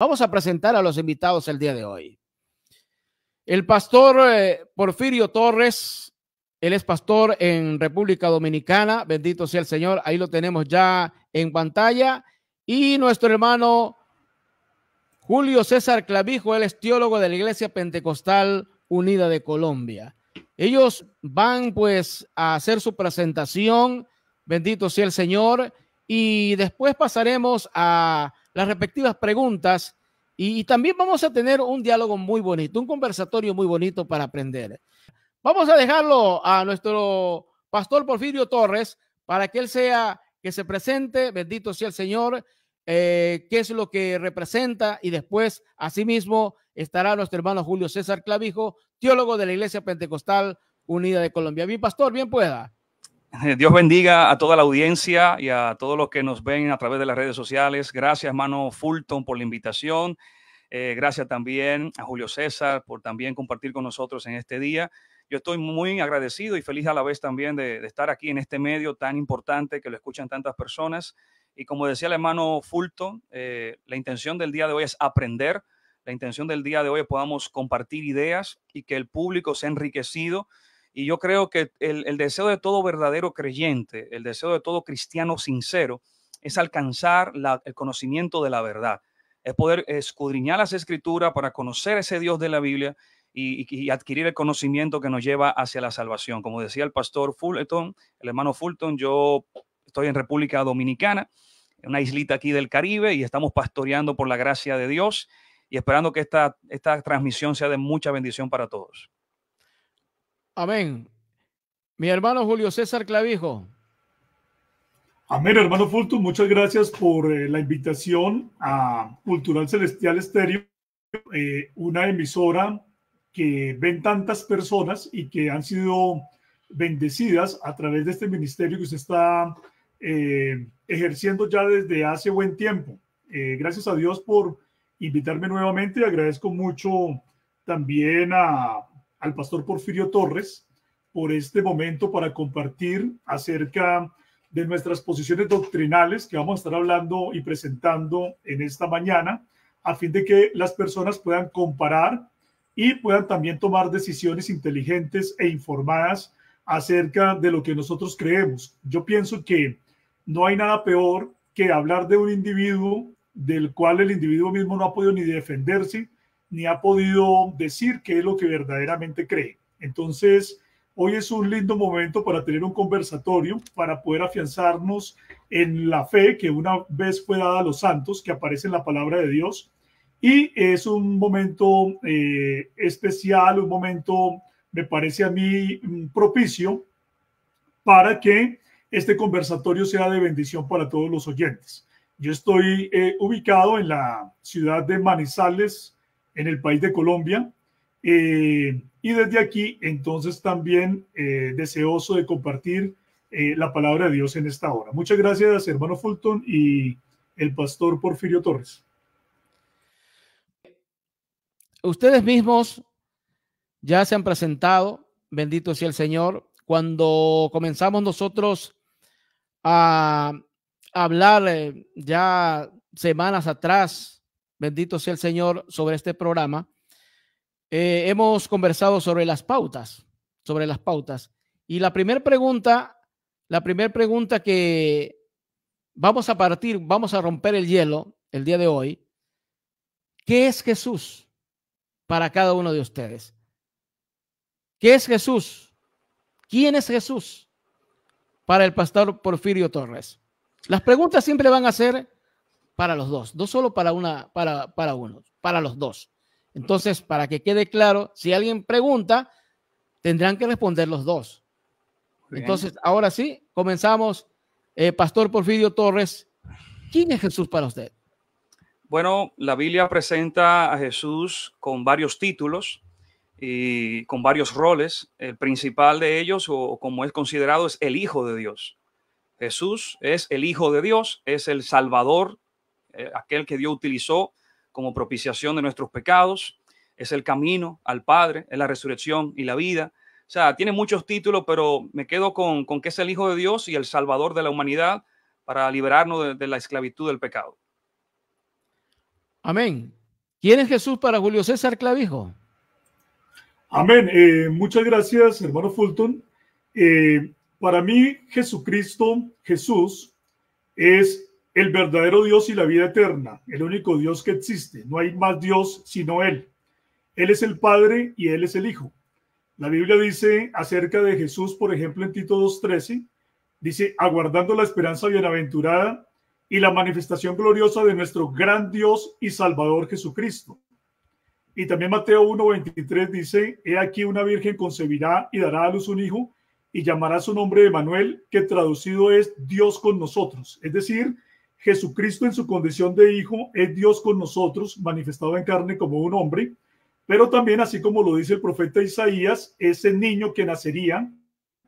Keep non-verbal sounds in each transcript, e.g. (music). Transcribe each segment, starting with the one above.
Vamos a presentar a los invitados el día de hoy. El pastor eh, Porfirio Torres, él es pastor en República Dominicana, bendito sea el Señor, ahí lo tenemos ya en pantalla. Y nuestro hermano Julio César Clavijo, él es teólogo de la Iglesia Pentecostal Unida de Colombia. Ellos van pues a hacer su presentación, bendito sea el Señor, y después pasaremos a las respectivas preguntas y, también vamos a tener un diálogo muy bonito, un conversatorio muy bonito para aprender. Vamos a dejarlo a nuestro pastor Porfirio Torres para que él sea, que se presente, bendito sea el Señor, eh, qué es lo que representa y después, asimismo, estará nuestro hermano Julio César Clavijo, teólogo de la Iglesia Pentecostal Unida de Colombia. Mi pastor, bien pueda. (laughs) Dios bendiga a toda la audiencia y a todos los que nos ven a través de las redes sociales. Gracias, hermano Fulton, por la invitación. Eh, gracias también a Julio César por también compartir con nosotros en este día. Yo estoy muy agradecido y feliz a la vez también de, estar aquí en este medio tan importante que lo escuchan tantas personas. Y como decía el hermano Fulton, eh, la intención del día de hoy es aprender. La intención del día de hoy es podamos compartir ideas y que el público sea enriquecido y yo creo que el, deseo de todo verdadero creyente, el deseo de todo cristiano sincero, es alcanzar el conocimiento de la verdad, es poder escudriñar las escrituras para conocer ese Dios de la Biblia y, adquirir el conocimiento que nos lleva hacia la salvación. Como decía el pastor Fulton, el hermano Fulton, yo estoy en República Dominicana, en una islita aquí del Caribe, y estamos pastoreando por la gracia de Dios y esperando que esta transmisión sea de mucha bendición para todos. Amén. Mi hermano Julio César Clavijo. Amén, hermano Fulton, muchas gracias por eh, la invitación a Cultural Celestial Estéreo, eh, una emisora que ven tantas personas y que han sido bendecidas a través de este ministerio que usted está eh, ejerciendo ya desde hace buen tiempo. gracias a Dios por invitarme nuevamente agradezco mucho también a al pastor Porfirio Torres por este momento para compartir acerca de nuestras posiciones doctrinales que vamos a estar hablando y presentando en esta mañana, a fin de que las personas puedan comparar y puedan también tomar decisiones inteligentes e informadas acerca de lo que nosotros creemos. Yo pienso que no hay nada peor que hablar de un individuo del cual el individuo mismo no ha podido ni defenderse, ni ha podido decir qué es lo que verdaderamente cree. Entonces, hoy es un lindo momento para tener un conversatorio, para poder afianzarnos en la fe que una vez fue dada a los santos, que aparece en la palabra de Dios. Y es un momento eh, especial, un momento, me parece a mí, mm, propicio para que este conversatorio sea de bendición para todos los oyentes. Yo estoy eh, ubicado en la ciudad de Manizales, en el país de Colombia. Eh, y desde aquí, entonces, también eh, deseoso de compartir eh, la palabra de Dios en esta hora. Muchas gracias, hermano Fulton y el pastor Porfirio Torres. Ustedes mismos ya se han presentado, bendito sea el Señor, cuando comenzamos nosotros a hablar ya semanas atrás bendito sea el Señor, sobre este programa, eh, hemos conversado sobre las pautas, sobre las pautas. Y la primera pregunta, la primera pregunta que vamos a partir, vamos a romper el hielo el día de hoy, ¿qué es Jesús para cada uno de ustedes? ¿Qué es Jesús? ¿Quién es Jesús para el pastor Porfirio Torres? Las preguntas siempre van a ser para los dos, no solo para, una, para, uno, para los dos. Entonces, para que quede claro, si alguien pregunta, tendrán que responder los dos. Entonces, ahora sí, comenzamos. Eh, Pastor Porfirio Torres, ¿quién es Jesús para usted? Bueno, la Biblia presenta a Jesús con varios títulos y con varios roles. El principal de ellos, o como es considerado, es el Hijo de Dios. Jesús es el Hijo de Dios, es el Salvador eh, aquel que Dios utilizó como propiciación de nuestros pecados, es el camino al Padre, es la resurrección y la vida. O sea, tiene muchos títulos, pero me quedo con, que es el Hijo de Dios y el Salvador de la humanidad para liberarnos de, la esclavitud del pecado. Amén. ¿Quién es Jesús para Julio César Clavijo? Amén. Eh, muchas gracias, hermano Fulton. Eh, para mí, Jesucristo, Jesús, es el verdadero Dios y la vida eterna, el único Dios que existe. No hay más Dios sino Él. Él es el Padre y Él es el Hijo. La Biblia dice acerca de Jesús, por ejemplo, en Tito 2.13, dice, aguardando la esperanza bienaventurada y la manifestación gloriosa de nuestro gran Dios y Salvador Jesucristo. Y también Mateo 1.23 dice, he aquí una virgen concebirá y dará a luz un hijo y llamará su nombre Manuel, que traducido es Dios con nosotros. Es decir, Jesucristo en su condición de hijo es Dios con nosotros, manifestado en carne como un hombre, pero también, así como lo dice el profeta Isaías, ese niño que nacería,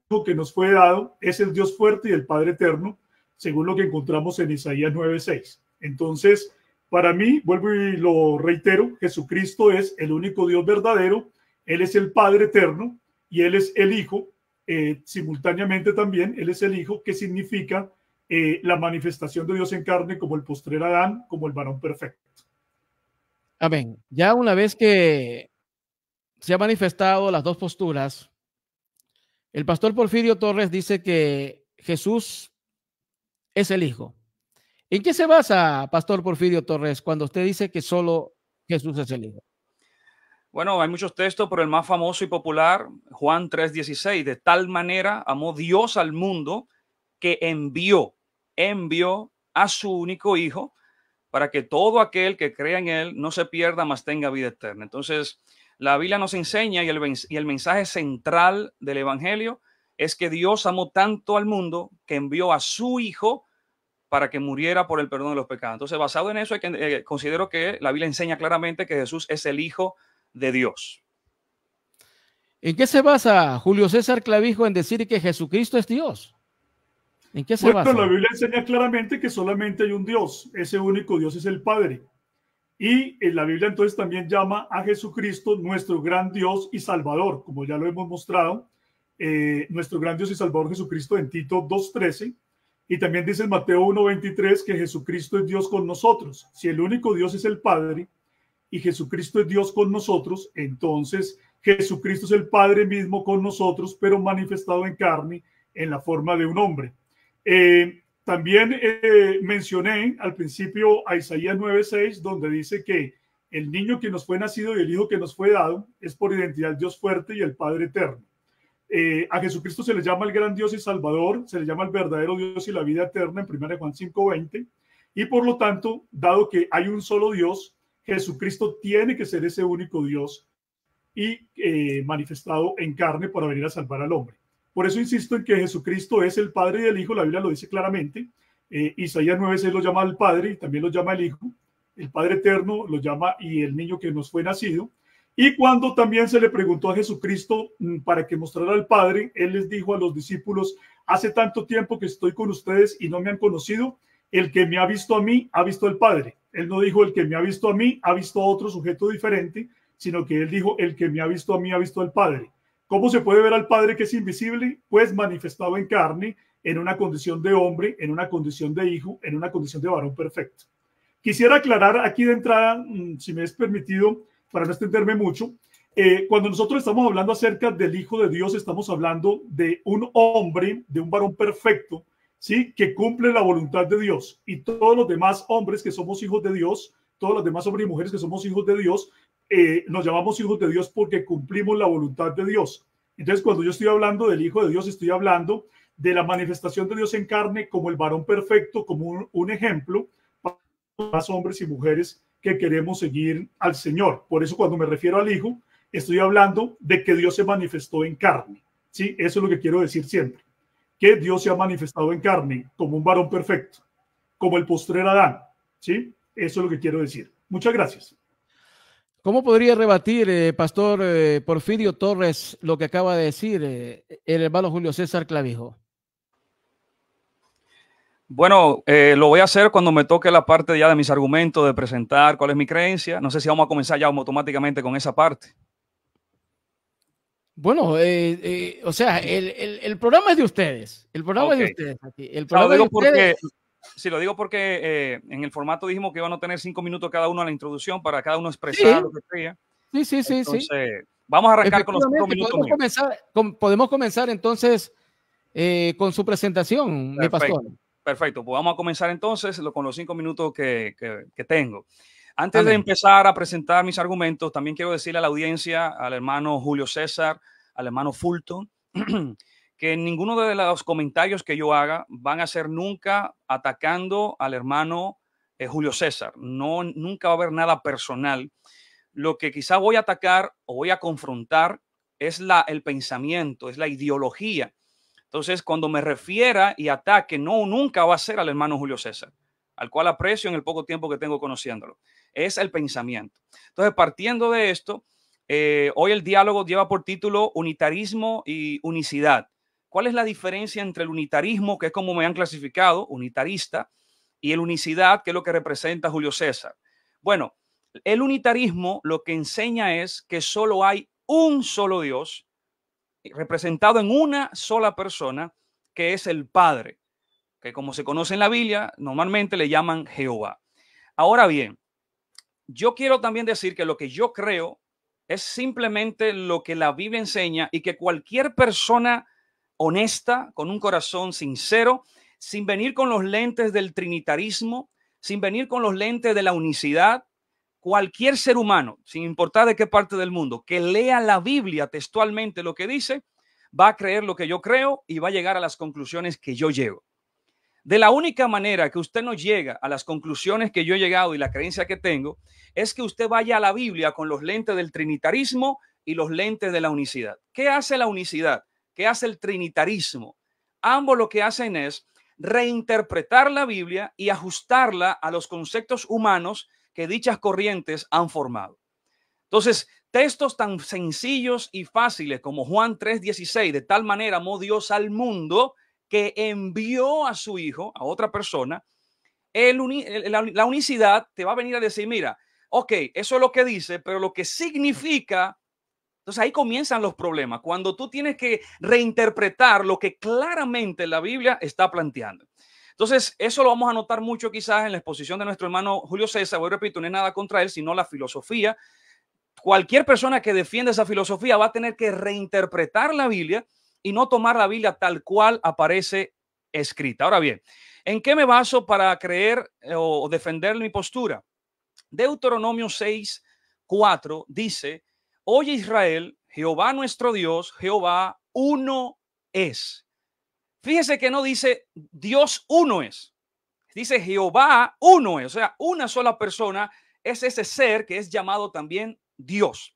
lo que nos fue dado, es el Dios fuerte y el Padre eterno, según lo que encontramos en Isaías 9:6. Entonces, para mí, vuelvo y lo reitero, Jesucristo es el único Dios verdadero, Él es el Padre eterno y Él es el Hijo, eh, simultáneamente también, Él es el Hijo, que significa eh, la manifestación de Dios en carne como el postrer Adán, como el varón perfecto. Amén. Ya una vez que se han manifestado las dos posturas, el pastor Porfirio Torres dice que Jesús es el Hijo. ¿En qué se basa, pastor Porfirio Torres, cuando usted dice que solo Jesús es el Hijo? Bueno, hay muchos textos, pero el más famoso y popular, Juan 3:16, de tal manera amó Dios al mundo que envió envió a su único hijo para que todo aquel que crea en él no se pierda, mas tenga vida eterna. Entonces, la Biblia nos enseña y el, mensaje central del Evangelio es que Dios amó tanto al mundo que envió a su hijo para que muriera por el perdón de los pecados. Entonces, basado en eso, eh, considero que la Biblia enseña claramente que Jesús es el Hijo de Dios. ¿En qué se basa Julio César Clavijo en decir que Jesucristo es Dios? ¿En qué la Biblia enseña claramente que solamente hay un Dios, ese único Dios es el Padre. Y en eh, la Biblia entonces también llama a Jesucristo nuestro gran Dios y Salvador, como ya lo hemos mostrado, eh, nuestro gran Dios y Salvador Jesucristo en Tito 2.13. Y también dice en Mateo 1.23 que Jesucristo es Dios con nosotros. Si el único Dios es el Padre y Jesucristo es Dios con nosotros, entonces Jesucristo es el Padre mismo con nosotros, pero manifestado en carne en la forma de un hombre. Eh, también eh, mencioné al principio a Isaías 9:6, donde dice que el niño que nos fue nacido y el hijo que nos fue dado es por identidad Dios fuerte y el Padre eterno. Eh, a Jesucristo se le llama el gran Dios y Salvador, se le llama el verdadero Dios y la vida eterna en 1 Juan 5:20, y por lo tanto, dado que hay un solo Dios, Jesucristo tiene que ser ese único Dios y manifestado en carne para venir a salvar al hombre. Por eso insisto en que Jesucristo es el Padre y el Hijo, la Biblia lo dice claramente. Eh, Isaías Isaías se lo llama el Padre y también lo llama el Hijo. El Padre Eterno lo llama y el niño que nos fue nacido. Y cuando también se le preguntó a Jesucristo mm, para que mostrara al Padre, él les dijo a los discípulos, hace tanto tiempo que estoy con ustedes y no me han conocido, el que me ha visto a mí ha visto al Padre. Él no dijo el que me ha visto a mí ha visto a otro sujeto diferente, sino que él dijo el que me ha visto a mí ha visto al Padre. ¿Cómo se puede ver al Padre que es invisible? Pues manifestado en carne, en una condición de hombre, en una condición de hijo, en una condición de varón perfecto. Quisiera aclarar aquí de entrada, mm, si me es permitido, para no extenderme mucho, eh, cuando nosotros estamos hablando acerca del Hijo de Dios, estamos hablando de un hombre, de un varón perfecto, ¿sí? Que cumple la voluntad de Dios. Y todos los demás hombres que somos hijos de Dios, todos los demás hombres y mujeres que somos hijos de Dios, eh, nos llamamos hijos de Dios porque cumplimos la voluntad de Dios. Entonces, cuando yo estoy hablando del Hijo de Dios, estoy hablando de la manifestación de Dios en carne como el varón perfecto, como un, ejemplo para más hombres y mujeres que queremos seguir al Señor. Por eso cuando me refiero al Hijo, estoy hablando de que Dios se manifestó en carne. ¿sí? Eso es lo que quiero decir siempre, que Dios se ha manifestado en carne como un varón perfecto, como el postrer Adán. ¿sí? Eso es lo que quiero decir. Muchas gracias. ¿Cómo podría rebatir, eh, Pastor eh, Porfirio Torres, lo que acaba de decir eh, el hermano Julio César Clavijo? Bueno, lo voy a hacer cuando me toque la parte ya de mis argumentos, de presentar cuál es mi creencia. No sé si vamos a comenzar ya automáticamente con esa parte. Bueno, o sea, el, programa es de ustedes. El programa es de ustedes aquí. El programa es de Sí, lo digo porque eh, en el formato dijimos que iban a tener cinco minutos cada uno a la introducción para cada uno expresar lo que quería. Sí, sí, sí, sí. Vamos a arrancar con los cinco minutos. Podemos, comenzar, entonces eh, con su presentación, Perfecto. mi pastor. Perfecto, pues vamos a comenzar entonces con los cinco minutos que, tengo. Antes de empezar a presentar mis argumentos, también quiero decirle a la audiencia, al hermano Julio César, al hermano Fulton, (clears throat) que ninguno de los comentarios que yo haga van a ser nunca atacando al hermano eh, Julio César. No, nunca va a haber nada personal. Lo que quizá voy a atacar o voy a confrontar es la, el pensamiento, es la ideología. Entonces, cuando me refiera y ataque, no, nunca va a ser al hermano Julio César, al cual aprecio en el poco tiempo que tengo conociéndolo. Es el pensamiento. Entonces, partiendo de esto, eh, hoy el diálogo lleva por título Unitarismo y Unicidad ¿Cuál es la diferencia entre el unitarismo, que es como me han clasificado, unitarista, y el unicidad, que es lo que representa Julio César? Bueno, el unitarismo lo que enseña es que solo hay un solo Dios, representado en una sola persona, que es el Padre, que como se conoce en la Biblia, normalmente le llaman Jehová. Ahora bien, yo quiero también decir que lo que yo creo es simplemente lo que la Biblia enseña y que cualquier persona honesta, con un corazón sincero, sin venir con los lentes del trinitarismo, sin venir con los lentes de la unicidad. Cualquier ser humano, sin importar de qué parte del mundo, que lea la Biblia textualmente lo que dice, va a creer lo que yo creo y va a llegar a las conclusiones que yo llego. De la única manera que usted no llega a las conclusiones que yo he llegado y la creencia que tengo es que usted vaya a la Biblia con los lentes del trinitarismo y los lentes de la unicidad. ¿Qué hace la unicidad? hace el trinitarismo. Ambos lo que hacen es reinterpretar la Biblia y ajustarla a los conceptos humanos que dichas corrientes han formado. Entonces, textos tan sencillos y fáciles como Juan 3:16, de tal manera amó Dios al mundo que envió a su hijo, a otra persona, el la, la unicidad te va a venir a decir, mira, ok, eso es lo que dice, pero lo que significa entonces ahí comienzan los problemas, cuando tú tienes que reinterpretar lo que claramente la Biblia está planteando. Entonces, eso lo vamos a notar mucho quizás en la exposición de nuestro hermano Julio César. Voy, repito, no es nada contra él, sino la filosofía. Cualquier persona que defiende esa filosofía va a tener que reinterpretar la Biblia y no tomar la Biblia tal cual aparece escrita. Ahora bien, ¿en qué me baso para creer eh, o defender mi postura? Deuteronomio 6, 4 dice, Oye Israel, Jehová nuestro Dios, Jehová uno es. Fíjese que no dice Dios uno es. Dice Jehová uno es. O sea, una sola persona es ese ser que es llamado también Dios.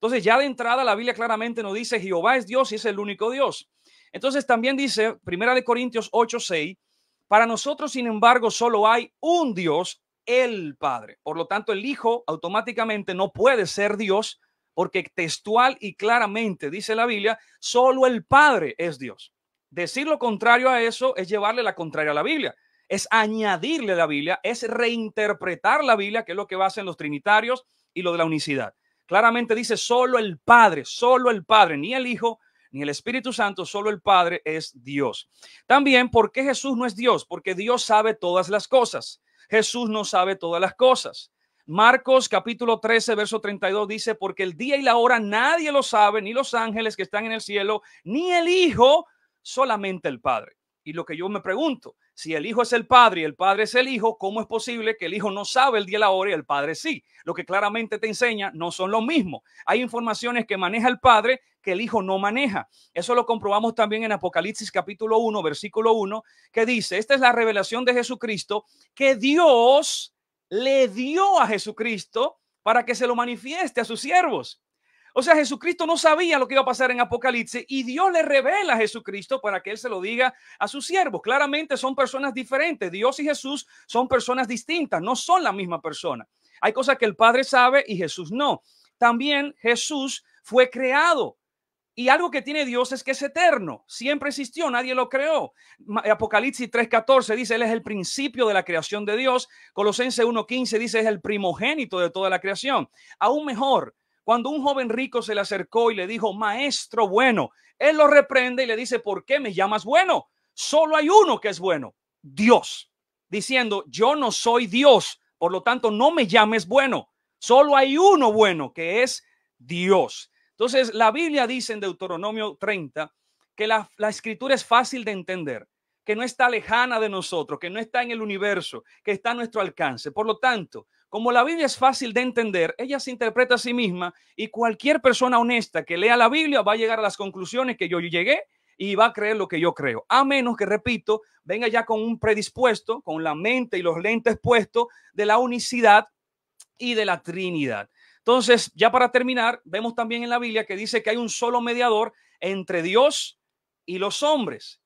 Entonces ya de entrada la Biblia claramente nos dice Jehová es Dios y es el único Dios. Entonces también dice Primera de Corintios 8:6, para nosotros sin embargo solo hay un Dios, el Padre. Por lo tanto, el Hijo automáticamente no puede ser Dios porque textual y claramente dice la Biblia, solo el Padre es Dios. Decir lo contrario a eso es llevarle la contraria a la Biblia, es añadirle la Biblia, es reinterpretar la Biblia, que es lo que en los trinitarios y lo de la unicidad. Claramente dice solo el Padre, solo el Padre, ni el Hijo, ni el Espíritu Santo, solo el Padre es Dios. También, ¿por qué Jesús no es Dios? Porque Dios sabe todas las cosas. Jesús no sabe todas las cosas. Marcos capítulo 13, verso 32 dice, porque el día y la hora nadie lo sabe, ni los ángeles que están en el cielo, ni el Hijo, solamente el Padre. Y lo que yo me pregunto, si el Hijo es el Padre y el Padre es el Hijo, ¿cómo es posible que el Hijo no sabe el día y la hora y el Padre sí? Lo que claramente te enseña no son lo mismo. Hay informaciones que maneja el Padre que el Hijo no maneja. Eso lo comprobamos también en Apocalipsis capítulo 1, versículo 1, que dice, esta es la revelación de Jesucristo, que Dios le dio a Jesucristo para que se lo manifieste a sus siervos. O sea, Jesucristo no sabía lo que iba a pasar en Apocalipsis y Dios le revela a Jesucristo para que él se lo diga a sus siervos. Claramente son personas diferentes. Dios y Jesús son personas distintas, no son la misma persona. Hay cosas que el Padre sabe y Jesús no. También Jesús fue creado. Y algo que tiene Dios es que es eterno, siempre existió, nadie lo creó. Apocalipsis 3:14 dice, Él es el principio de la creación de Dios. Colosenses 1:15 dice, es el primogénito de toda la creación. Aún mejor, cuando un joven rico se le acercó y le dijo, maestro bueno, Él lo reprende y le dice, ¿por qué me llamas bueno? Solo hay uno que es bueno, Dios, diciendo, yo no soy Dios, por lo tanto no me llames bueno, solo hay uno bueno que es Dios. Entonces, la Biblia dice en Deuteronomio 30 que la, escritura es fácil de entender, que no está lejana de nosotros, que no está en el universo, que está a nuestro alcance. Por lo tanto, como la Biblia es fácil de entender, ella se interpreta a sí misma y cualquier persona honesta que lea la Biblia va a llegar a las conclusiones que yo llegué y va a creer lo que yo creo. A menos que, repito, venga ya con un predispuesto, con la mente y los lentes puestos de la unicidad y de la Trinidad. Entonces, ya para terminar, vemos también en la Biblia que dice que hay un solo mediador entre Dios y los hombres.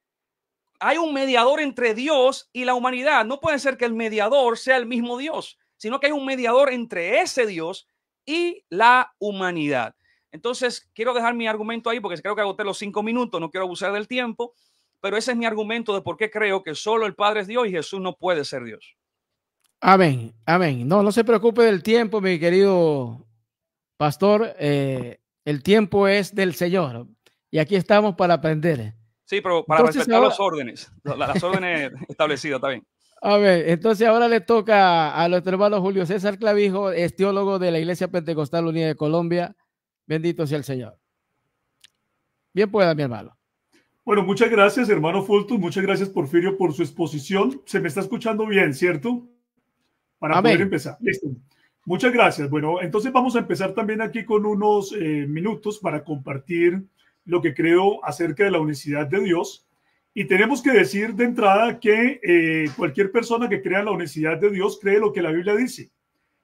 Hay un mediador entre Dios y la humanidad. No puede ser que el mediador sea el mismo Dios, sino que hay un mediador entre ese Dios y la humanidad. Entonces, quiero dejar mi argumento ahí porque creo que agoté los cinco minutos, no quiero abusar del tiempo, pero ese es mi argumento de por qué creo que solo el Padre es Dios y Jesús no puede ser Dios. Amén, amén. No, no se preocupe del tiempo, mi querido Pastor, eh, el tiempo es del Señor y aquí estamos para aprender. Sí, pero para respetar órdenes, las órdenes (laughs) establecidas, está bien. A ver, entonces ahora le toca a nuestro hermano Julio César Clavijo, es teólogo de la Iglesia Pentecostal Unida de Colombia. Bendito sea el Señor. Bien pueda, mi hermano. Bueno, muchas gracias, hermano Fulton. Muchas gracias, Porfirio, por su exposición. Se me está escuchando bien, ¿cierto? Para poder empezar. Listo. Muchas gracias. Bueno, entonces vamos a empezar también aquí con unos eh, minutos para compartir lo que creo acerca de la unicidad de Dios. Y tenemos que decir de entrada que eh, cualquier persona que crea en la unicidad de Dios cree lo que la Biblia dice.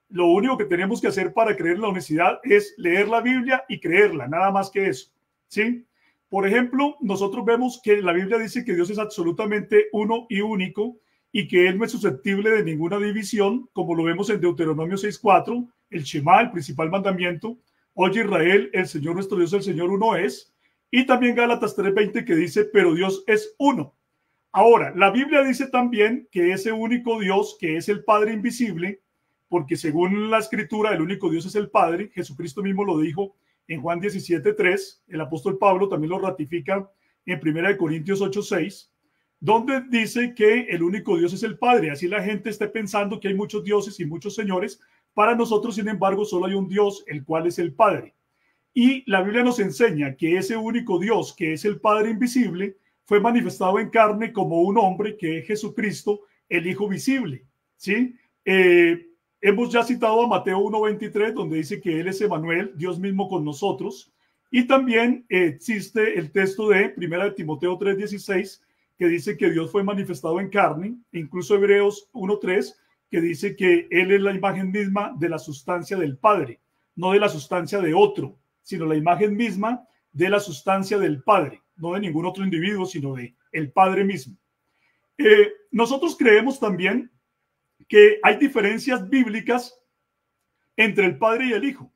Lo único que tenemos que hacer para creer la unicidad es leer la Biblia y creerla, nada más que eso. ¿Sí? Por ejemplo, nosotros vemos que la Biblia dice que Dios es absolutamente uno y único y que él no es susceptible de ninguna división, como lo vemos en Deuteronomio 6.4, el Shema, el principal mandamiento, oye Israel, el Señor nuestro Dios, el Señor uno es, y también Gálatas 3.20 que dice, pero Dios es uno. Ahora, la Biblia dice también que ese único Dios, que es el Padre invisible, porque según la escritura, el único Dios es el Padre, Jesucristo mismo lo dijo en Juan 17.3, el apóstol Pablo también lo ratifica en 1 Corintios 8.6, donde dice que el único Dios es el Padre. Así la gente esté pensando que hay muchos dioses y muchos señores. Para nosotros, sin embargo, solo hay un Dios, el cual es el Padre. Y la Biblia nos enseña que ese único Dios, que es el Padre invisible, fue manifestado en carne como un hombre que es Jesucristo, el Hijo visible. ¿sí? Eh, hemos ya citado a Mateo 1.23, donde dice que Él es Emanuel, Dios mismo con nosotros. Y también existe el texto de 1 de Timoteo 3.16, que dice que Dios fue manifestado en carne, incluso Hebreos 1.3, que dice que Él es la imagen misma de la sustancia del Padre, no de la sustancia de otro, sino la imagen misma de la sustancia del Padre, no de ningún otro individuo, sino de el Padre mismo. Eh, nosotros creemos también que hay diferencias bíblicas entre el Padre y el Hijo.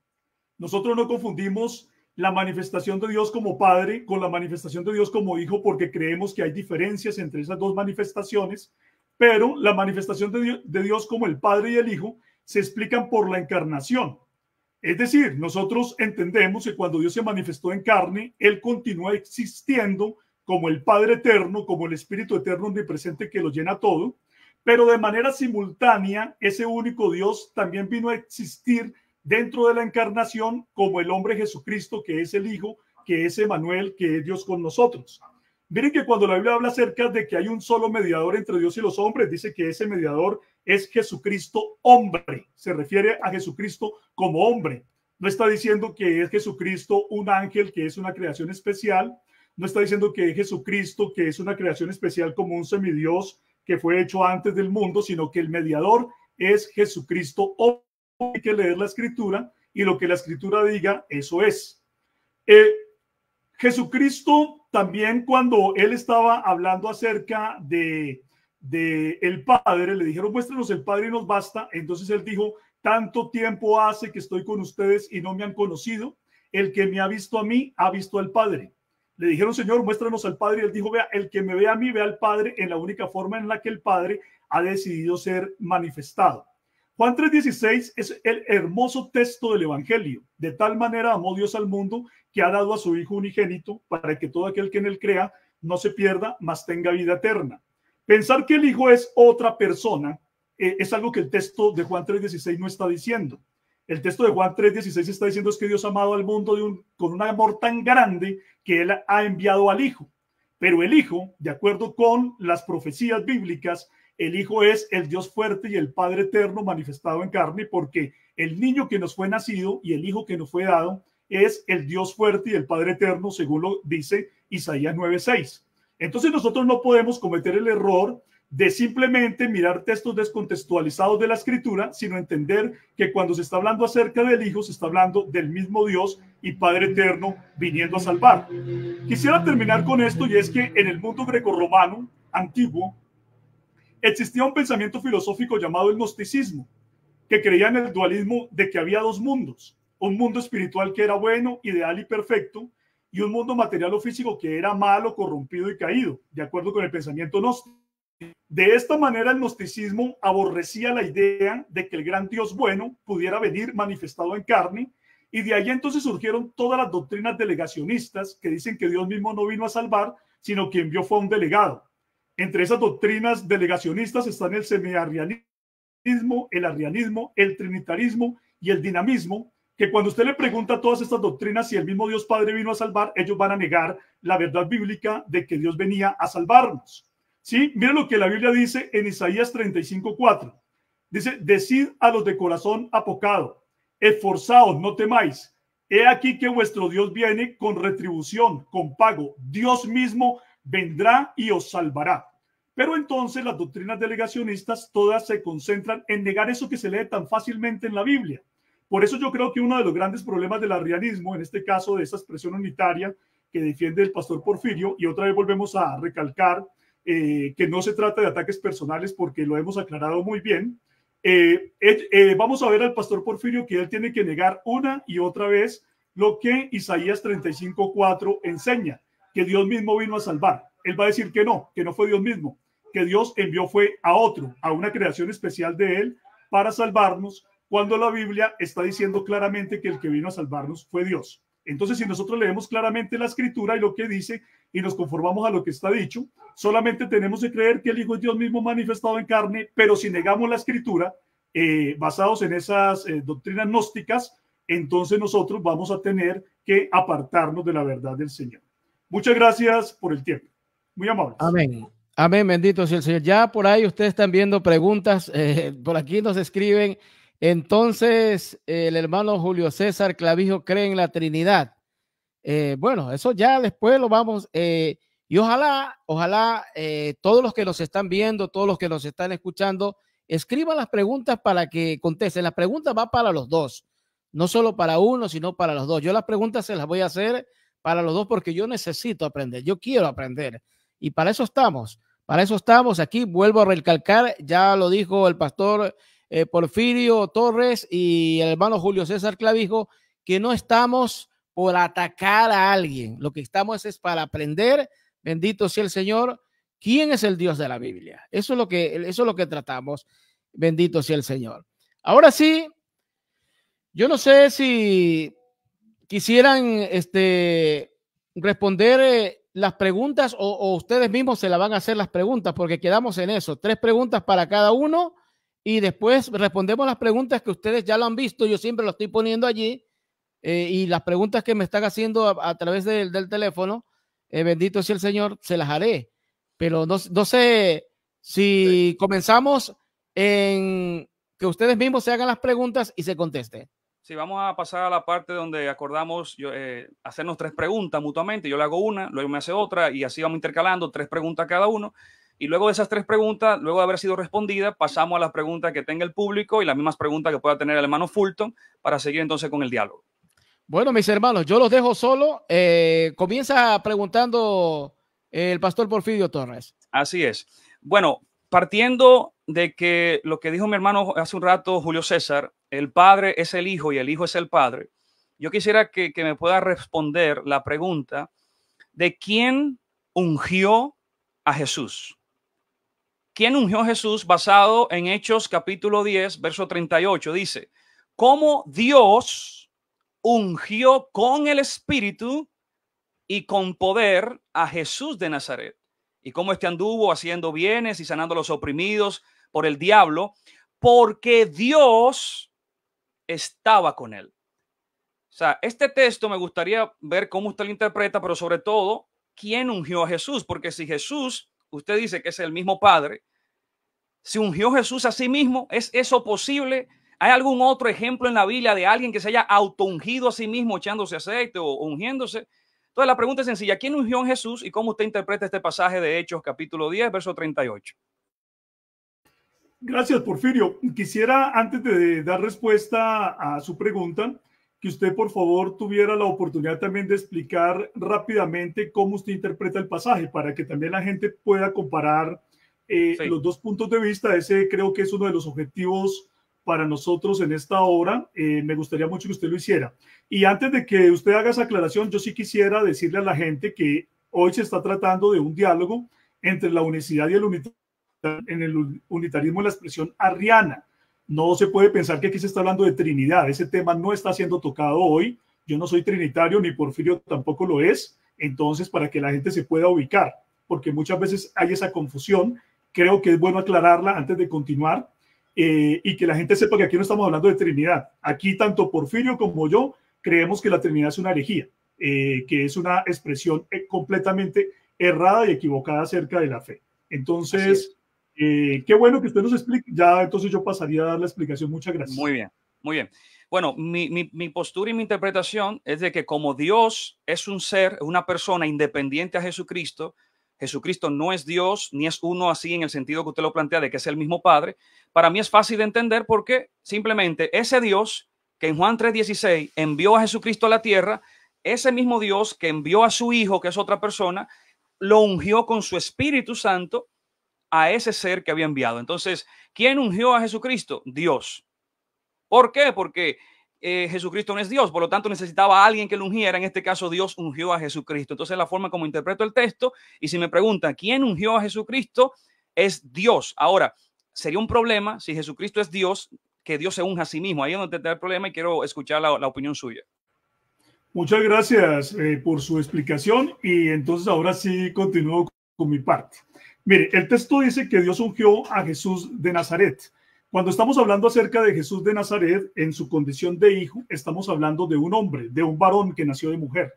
Nosotros no confundimos la manifestación de Dios como Padre con la manifestación de Dios como Hijo, porque creemos que hay diferencias entre esas dos manifestaciones, pero la manifestación de Dios, como el Padre y el Hijo se explican por la encarnación. Es decir, nosotros entendemos que cuando Dios se manifestó en carne, Él continúa existiendo como el Padre Eterno, como el Espíritu Eterno omnipresente que lo llena todo, pero de manera simultánea ese único Dios también vino a existir dentro de la encarnación como el hombre Jesucristo, que es el Hijo, que es Emanuel, que es Dios con nosotros. Miren que cuando la Biblia habla acerca de que hay un solo mediador entre Dios y los hombres, dice que ese mediador es Jesucristo hombre, se refiere a Jesucristo como hombre. No está diciendo que es Jesucristo un ángel, que es una creación especial, no está diciendo que es Jesucristo, que es una creación especial como un semidios que fue hecho antes del mundo, sino que el mediador es Jesucristo hombre hay que leer la escritura y lo que la escritura diga, eso es. Eh, Jesucristo también cuando él estaba hablando acerca de, de el Padre, le dijeron, muéstranos el Padre y nos basta. Entonces él dijo, tanto tiempo hace que estoy con ustedes y no me han conocido. El que me ha visto a mí, ha visto al Padre. Le dijeron, Señor, muéstranos al Padre. Y él dijo, vea, el que me ve a mí, ve al Padre en la única forma en la que el Padre ha decidido ser manifestado. Juan 3:16 es el hermoso texto del Evangelio. De tal manera amó Dios al mundo que ha dado a su Hijo unigénito para que todo aquel que en él crea no se pierda, mas tenga vida eterna. Pensar que el Hijo es otra persona eh, es algo que el texto de Juan 3:16 no está diciendo. El texto de Juan 3:16 está diciendo es que Dios ha amado al mundo con un amor tan grande que él ha enviado al Hijo. Pero el Hijo, de acuerdo con las profecías bíblicas, el Hijo es el Dios fuerte y el Padre eterno manifestado en carne, porque el niño que nos fue nacido y el Hijo que nos fue dado es el Dios fuerte y el Padre eterno, según lo dice Isaías 9:6. Entonces nosotros no podemos cometer el error de simplemente mirar textos descontextualizados de la escritura, sino entender que cuando se está hablando acerca del Hijo, se está hablando del mismo Dios y Padre Eterno viniendo a salvar. Quisiera terminar con esto y es que en el mundo romano antiguo, existía un pensamiento filosófico llamado el gnosticismo, que creía en el dualismo de que había dos mundos, un mundo espiritual que era bueno, ideal y perfecto, y un mundo material o físico que era malo, corrompido y caído, de acuerdo con el pensamiento gnóstico. De esta manera el gnosticismo aborrecía la idea de que el gran Dios bueno pudiera venir manifestado en carne, y de ahí entonces surgieron todas las doctrinas delegacionistas que dicen que Dios mismo no vino a salvar, sino que envió fue un delegado. Entre esas doctrinas delegacionistas están el semiarrianismo, el arrianismo, el trinitarismo y el dinamismo, que cuando usted le pregunta a todas estas doctrinas si el mismo Dios Padre vino a salvar, ellos van a negar la verdad bíblica de que Dios venía a salvarnos. ¿Sí? Miren lo que la Biblia dice en Isaías 35:4. Dice, decid a los de corazón apocado, esforzaos, no temáis. He aquí que vuestro Dios viene con retribución, con pago. Dios mismo vendrá y os salvará. Pero entonces las doctrinas delegacionistas todas se concentran en negar eso que se lee tan fácilmente en la Biblia. Por eso yo creo que uno de los grandes problemas del arrianismo, en este caso de esa expresión unitaria que defiende el pastor Porfirio, y otra vez volvemos a recalcar eh, que no se trata de ataques personales porque lo hemos aclarado muy bien, eh, eh, vamos a ver al pastor Porfirio que él tiene que negar una y otra vez lo que Isaías 35.4 enseña que Dios mismo vino a salvar. Él va a decir que no, que no fue Dios mismo, que Dios envió fue a otro, a una creación especial de Él para salvarnos, cuando la Biblia está diciendo claramente que el que vino a salvarnos fue Dios. Entonces, si nosotros leemos claramente la escritura y lo que dice y nos conformamos a lo que está dicho, solamente tenemos que creer que el Hijo es Dios mismo manifestado en carne, pero si negamos la escritura, eh, basados en esas eh, doctrinas gnósticas, entonces nosotros vamos a tener que apartarnos de la verdad del Señor. Muchas gracias por el tiempo. Muy amable. Amén. Amén, bendito sea el Señor. Ya por ahí ustedes están viendo preguntas, eh, por aquí nos escriben. Entonces, el hermano Julio César Clavijo cree en la Trinidad. Eh, bueno, eso ya después lo vamos. Eh, y ojalá, ojalá todos los que nos están viendo, todos los que nos están escuchando, escriban las preguntas para que contesten. La pregunta va para los dos, no solo para uno, sino para los dos. Yo las preguntas se las voy a hacer para los dos porque yo necesito aprender, yo quiero aprender. Y para eso estamos, para eso estamos aquí. Vuelvo a recalcar, ya lo dijo el pastor eh, Porfirio Torres y el hermano Julio César Clavijo, que no estamos por atacar a alguien, lo que estamos es para aprender, bendito sea el Señor, quién es el Dios de la Biblia. Eso es lo que, eso es lo que tratamos, bendito sea el Señor. Ahora sí, yo no sé si quisieran este, responder eh, las preguntas o, ustedes mismos se la van a hacer las preguntas, porque quedamos en eso. Tres preguntas para cada uno y después respondemos las preguntas que ustedes ya lo han visto. Yo siempre lo estoy poniendo allí eh, y las preguntas que me están haciendo a, través del teléfono, eh, bendito sea el Señor, se las haré. Pero no, sé si comenzamos en que ustedes mismos se hagan las preguntas y se contesten vamos a pasar a la parte donde acordamos eh, hacernos tres preguntas mutuamente. Yo le hago una, luego me hace otra y así vamos intercalando tres preguntas cada uno. Y luego de esas tres preguntas, luego de haber sido respondidas, pasamos a las preguntas que tenga el público y las mismas preguntas que pueda tener el hermano Fulton para seguir entonces con el diálogo. Bueno, mis hermanos, yo los dejo solo. Eh, comienza preguntando el pastor Porfirio Torres. Así es. Bueno, partiendo de que lo que dijo mi hermano hace un rato, Julio César, el padre es el hijo y el hijo es el padre, yo quisiera que, que me pueda responder la pregunta de quién ungió a Jesús. ¿Quién ungió a Jesús? Basado en Hechos capítulo 10, verso 38, dice, cómo Dios ungió con el Espíritu y con poder a Jesús de Nazaret y cómo este anduvo haciendo bienes y sanando a los oprimidos por el diablo, porque Dios estaba con él. O sea, este texto me gustaría ver cómo usted lo interpreta, pero sobre todo, ¿quién ungió a Jesús? Porque si Jesús, usted dice que es el mismo Padre, si ungió Jesús a sí mismo, ¿es eso posible? ¿Hay algún otro ejemplo en la Biblia de alguien que se haya autoungido a sí mismo echándose aceite o ungiéndose? Entonces la pregunta es sencilla, ¿quién ungió a Jesús y cómo usted interpreta este pasaje de Hechos capítulo 10, verso 38? Gracias, Porfirio. Quisiera, antes de dar respuesta a su pregunta, que usted por favor tuviera la oportunidad también de explicar rápidamente cómo usted interpreta el pasaje para que también la gente pueda comparar eh, los dos puntos de vista. Ese creo que es uno de los objetivos para nosotros en esta obra eh, me gustaría mucho que usted lo hiciera. Y antes de que usted haga esa aclaración, yo sí quisiera decirle a la gente que hoy se está tratando de un diálogo entre la unicidad y el unitarismo, en el unitarismo en la expresión arriana. No se puede pensar que aquí se está hablando de Trinidad. Ese tema no está siendo tocado hoy. Yo no soy trinitario, ni Porfirio tampoco lo es. Entonces, para que la gente se pueda ubicar, porque muchas veces hay esa confusión, creo que es bueno aclararla antes de continuar eh, y que la gente sepa que aquí no estamos hablando de Trinidad. Aquí tanto Porfirio como yo creemos que la Trinidad es una herejía, eh, que es una expresión eh, completamente errada y equivocada acerca de la fe. Entonces, qué bueno que usted nos explique. Ya entonces yo pasaría a dar la explicación. Muchas gracias. Muy bien, muy bien. Bueno, mi, mi, postura y mi interpretación es de que como Dios es un ser, una persona independiente a Jesucristo, Jesucristo no es Dios ni es uno así en el sentido que usted lo plantea de que es el mismo Padre, para mí es fácil de entender porque simplemente ese Dios que en Juan 3:16 envió a Jesucristo a la tierra, ese mismo Dios que envió a su Hijo, que es otra persona, lo ungió con su Espíritu Santo a ese ser que había enviado. Entonces, ¿quién ungió a Jesucristo? Dios. ¿Por qué? Porque eh, Jesucristo no es Dios, por lo tanto necesitaba a alguien que lo ungiera, en este caso Dios ungió a Jesucristo. Entonces la forma como interpreto el texto, y si me pregunta ¿quién ungió a Jesucristo? Es Dios. Ahora, sería un problema si Jesucristo es Dios, que Dios se unja a sí mismo. Ahí es donde el problema y quiero escuchar la, opinión suya. Muchas gracias eh, por su explicación y entonces ahora sí continúo con mi parte. Mire, el texto dice que Dios ungió a Jesús de Nazaret. Cuando estamos hablando acerca de Jesús de Nazaret en su condición de hijo, estamos hablando de un hombre, de un varón que nació de mujer.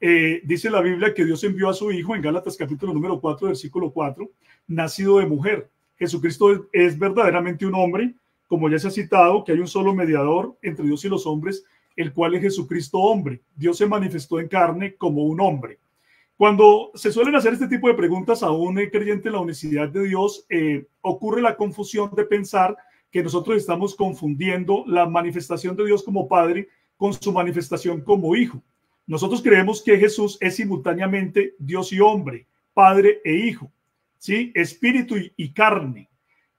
Eh, dice la Biblia que Dios envió a su hijo en Gálatas capítulo número 4, versículo 4, nacido de mujer. Jesucristo es, es verdaderamente un hombre, como ya se ha citado, que hay un solo mediador entre Dios y los hombres, el cual es Jesucristo hombre. Dios se manifestó en carne como un hombre. Cuando se suelen hacer este tipo de preguntas a un creyente en la unicidad de Dios, eh, ocurre la confusión de pensar que nosotros estamos confundiendo la manifestación de Dios como Padre con su manifestación como Hijo. Nosotros creemos que Jesús es simultáneamente Dios y hombre, Padre e Hijo, ¿sí? Espíritu y, carne.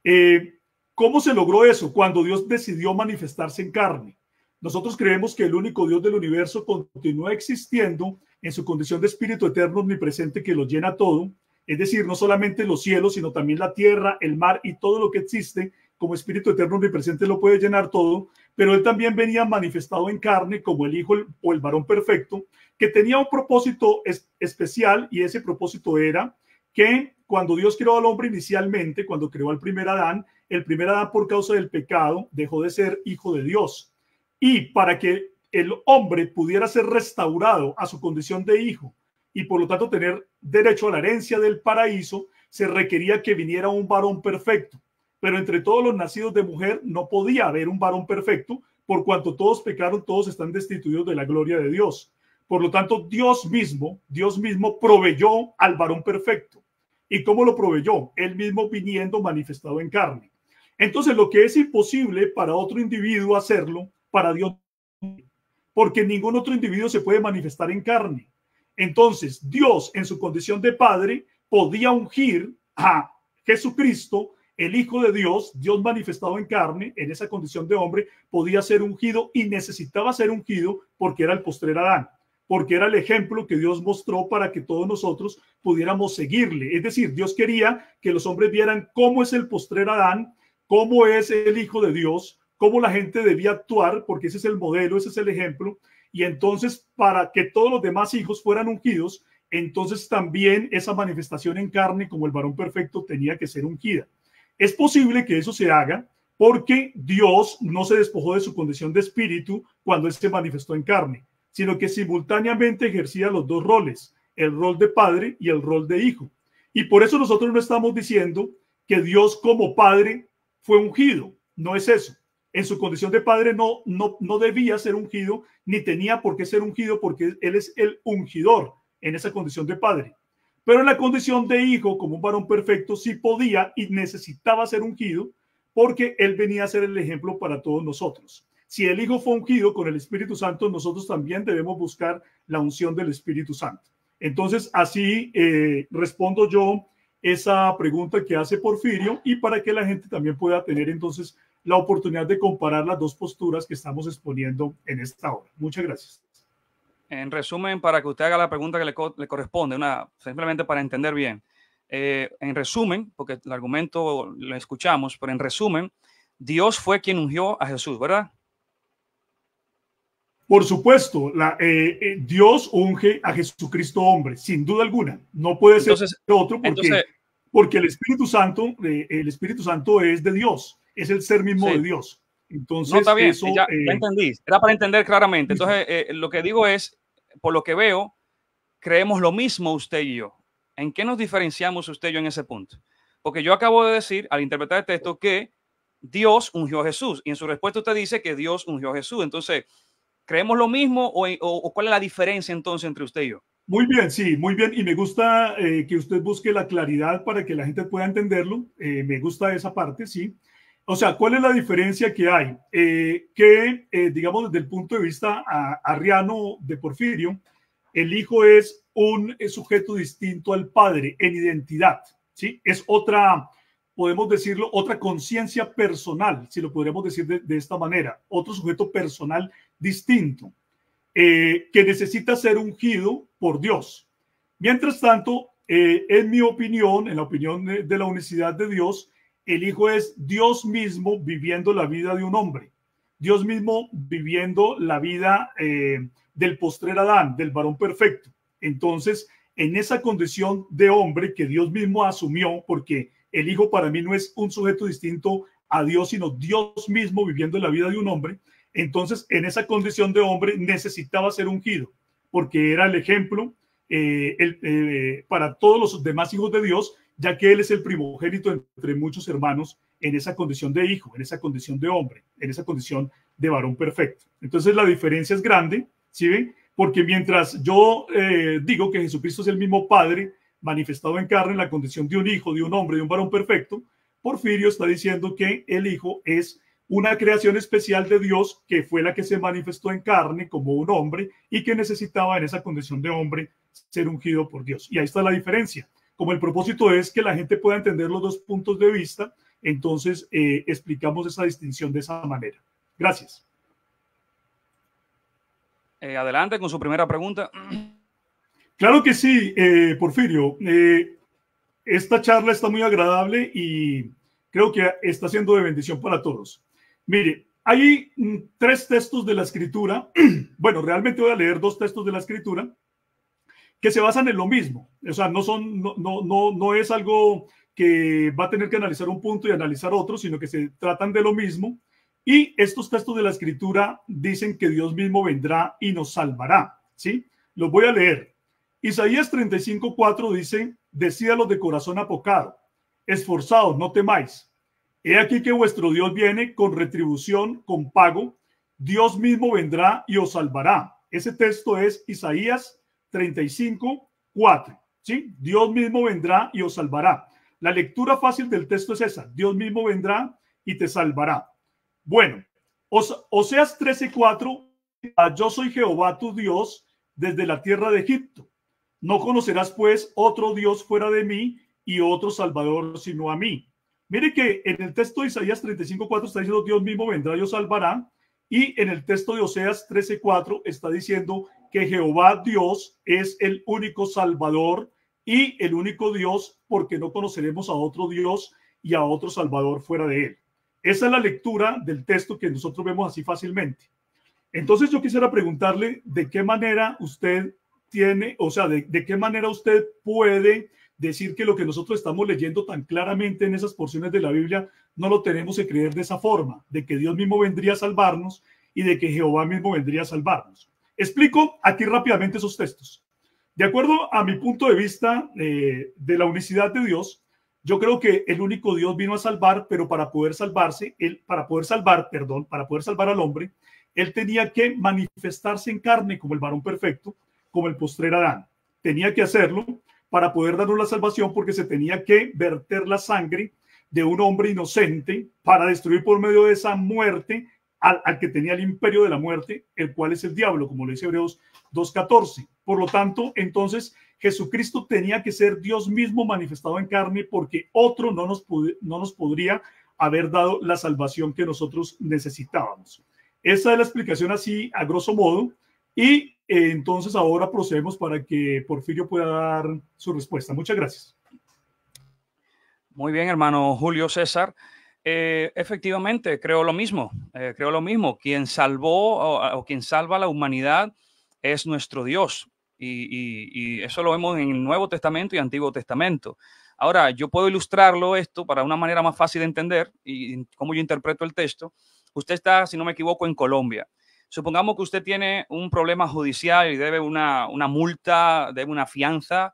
Eh, ¿Cómo se logró eso? Cuando Dios decidió manifestarse en carne. Nosotros creemos que el único Dios del universo continúa existiendo en su condición de espíritu eterno omnipresente que lo llena todo, es decir, no solamente los cielos, sino también la tierra, el mar y todo lo que existe, como espíritu eterno omnipresente lo puede llenar todo, pero él también venía manifestado en carne como el hijo o el varón perfecto, que tenía un propósito especial y ese propósito era que cuando Dios creó al hombre inicialmente, cuando creó al primer Adán, el primer Adán por causa del pecado dejó de ser hijo de Dios. Y para que el hombre pudiera ser restaurado a su condición de hijo y por lo tanto tener derecho a la herencia del paraíso, se requería que viniera un varón perfecto. Pero entre todos los nacidos de mujer no podía haber un varón perfecto, por cuanto todos pecaron, todos están destituidos de la gloria de Dios. Por lo tanto, Dios mismo, Dios mismo proveyó al varón perfecto. ¿Y cómo lo proveyó? Él mismo viniendo manifestado en carne. Entonces, lo que es imposible para otro individuo hacerlo, para Dios porque ningún otro individuo se puede manifestar en carne. Entonces, Dios en su condición de Padre podía ungir a Jesucristo, el Hijo de Dios, Dios manifestado en carne, en esa condición de hombre, podía ser ungido y necesitaba ser ungido porque era el postrer Adán, porque era el ejemplo que Dios mostró para que todos nosotros pudiéramos seguirle. Es decir, Dios quería que los hombres vieran cómo es el postrer Adán, cómo es el Hijo de Dios, cómo la gente debía actuar, porque ese es el modelo, ese es el ejemplo, y entonces para que todos los demás hijos fueran ungidos, entonces también esa manifestación en carne como el varón perfecto tenía que ser ungida. Es posible que eso se haga porque Dios no se despojó de su condición de espíritu cuando él se manifestó en carne, sino que simultáneamente ejercía los dos roles, el rol de padre y el rol de hijo. Y por eso nosotros no estamos diciendo que Dios como padre fue ungido, no es eso en su condición de padre no, no, no debía ser ungido, ni tenía por qué ser ungido, porque él es el ungidor en esa condición de padre. Pero en la condición de hijo, como un varón perfecto, sí podía y necesitaba ser ungido, porque él venía a ser el ejemplo para todos nosotros. Si el Hijo fue ungido con el Espíritu Santo, nosotros también debemos buscar la unción del Espíritu Santo. Entonces, así eh, respondo yo esa pregunta que hace Porfirio y para que la gente también pueda tener entonces la oportunidad de comparar las dos posturas que estamos exponiendo en esta hora. Muchas gracias. En resumen, para que usted haga la pregunta que le, corresponde, una, simplemente para entender bien. Eh, en resumen, porque el argumento lo escuchamos, pero en resumen, Dios fue quien ungió a Jesús, ¿verdad? Por supuesto, la, eh, eh, Dios unge a Jesucristo hombre, sin duda alguna. No puede ser otro porque, porque el Espíritu Santo, el Espíritu Santo es de Dios es el ser mismo de Dios. Entonces, eso, ya, eh, era para entender claramente. Entonces, eh, lo que digo es, por lo que veo, creemos lo mismo usted y yo. ¿En qué nos diferenciamos usted y yo en ese punto? Porque yo acabo de decir, al interpretar el este texto, que Dios ungió a Jesús. Y en su respuesta usted dice que Dios ungió a Jesús. Entonces, ¿creemos lo mismo o, cuál es la diferencia entonces entre usted y yo? Muy bien, sí, muy bien. Y me gusta eh, que usted busque la claridad para que la gente pueda entenderlo. me gusta esa parte, sí. O sea, ¿cuál es la diferencia que hay? Eh, que, eh, digamos, desde el punto de vista arriano de Porfirio, el hijo es un sujeto distinto al padre en identidad, ¿sí? Es otra, podemos decirlo, otra conciencia personal, si lo podríamos decir de, esta manera, otro sujeto personal distinto, eh, que necesita ser ungido por Dios. Mientras tanto, en mi opinión, en la opinión de, la unicidad de Dios, el Hijo es Dios mismo viviendo la vida de un hombre, Dios mismo viviendo la vida eh, del postrer Adán, del varón perfecto. Entonces, en esa condición de hombre que Dios mismo asumió, porque el Hijo para mí no es un sujeto distinto a Dios, sino Dios mismo viviendo la vida de un hombre, entonces en esa condición de hombre necesitaba ser ungido, porque era el ejemplo eh, eh, para todos los demás hijos de Dios ya que él es el primogénito entre muchos hermanos en esa condición de hijo, en esa condición de hombre, en esa condición de varón perfecto. Entonces la diferencia es grande, ¿sí ven? Porque mientras yo eh, digo que Jesucristo es el mismo Padre manifestado en carne en la condición de un hijo, de un hombre, de un varón perfecto, Porfirio está diciendo que el hijo es una creación especial de Dios que fue la que se manifestó en carne como un hombre y que necesitaba en esa condición de hombre ser ungido por Dios. Y ahí está la diferencia. Como el propósito es que la gente pueda entender los dos puntos de vista, entonces eh, explicamos esa distinción de esa manera. Gracias. Eh, adelante con su primera pregunta. Claro que sí, eh, Porfirio. esta charla está muy agradable y creo que está siendo de bendición para todos. Mire, hay mm, tres textos de la escritura. (clears throat) Bueno, realmente voy a leer dos textos de la escritura que se basan en lo mismo. O sea, no, son, no, no, no, es algo que va a tener que analizar un punto y analizar otro, sino que se tratan de lo mismo. Y estos textos de la escritura dicen que Dios mismo vendrá y nos salvará, ¿sí? Los voy a leer. Isaías 35:4 dice, "Decía los de corazón apocado, esforzado, no temáis. He aquí que vuestro Dios viene con retribución, con pago. Dios mismo vendrá y os salvará." Ese texto es Isaías 35, 4. ¿sí? Dios mismo vendrá y os salvará. La lectura fácil del texto es esa. Dios mismo vendrá y te salvará. Bueno, Oseas 13, 4. Ah, yo soy Jehová tu Dios desde la tierra de Egipto. No conocerás pues otro Dios fuera de mí y otro Salvador sino a mí. Mire que en el texto de Isaías 35, 4 está diciendo Dios mismo vendrá y os salvará. Y en el texto de Oseas 13:4 está diciendo que Jehová Dios es el único Salvador y el único Dios porque no conoceremos a otro Dios y a otro Salvador fuera de él. Esa es la lectura del texto que nosotros vemos así fácilmente. Entonces yo quisiera preguntarle de qué manera usted tiene, o sea, de, qué manera usted puede decir que lo que nosotros estamos leyendo tan claramente en esas porciones de la Biblia no lo tenemos que creer de esa forma, de que Dios mismo vendría a salvarnos y de que Jehová mismo vendría a salvarnos. Explico aquí rápidamente esos textos. De acuerdo a mi punto de vista eh, de la unicidad de Dios, yo creo que el único Dios vino a salvar, pero para poder salvarse, él, para poder salvar, perdón, para poder salvar al hombre, él tenía que manifestarse en carne como el varón perfecto, como el postrer Adán. Tenía que hacerlo para poder darnos la salvación porque se tenía que verter la sangre de un hombre inocente para destruir por medio de esa muerte al, que tenía el imperio de la muerte, el cual es el diablo, como lo dice Hebreos 2.14. Por lo tanto, entonces Jesucristo tenía que ser Dios mismo manifestado en carne porque otro no nos, no nos podría haber dado la salvación que nosotros necesitábamos. Esa es la explicación así, a grosso modo. Y entonces ahora procedemos para que Porfirio pueda dar su respuesta. Muchas gracias. Muy bien, hermano Julio César. Eh, efectivamente, creo lo mismo, eh, creo lo mismo. Quien salvó o, quien salva a la humanidad es nuestro Dios. Y, eso lo vemos en el Nuevo Testamento y Antiguo Testamento. Ahora, yo puedo ilustrarlo esto para una manera más fácil de entender y cómo yo interpreto el texto. Usted está, si no me equivoco, en Colombia. Supongamos que usted tiene un problema judicial y debe una, multa, debe una fianza,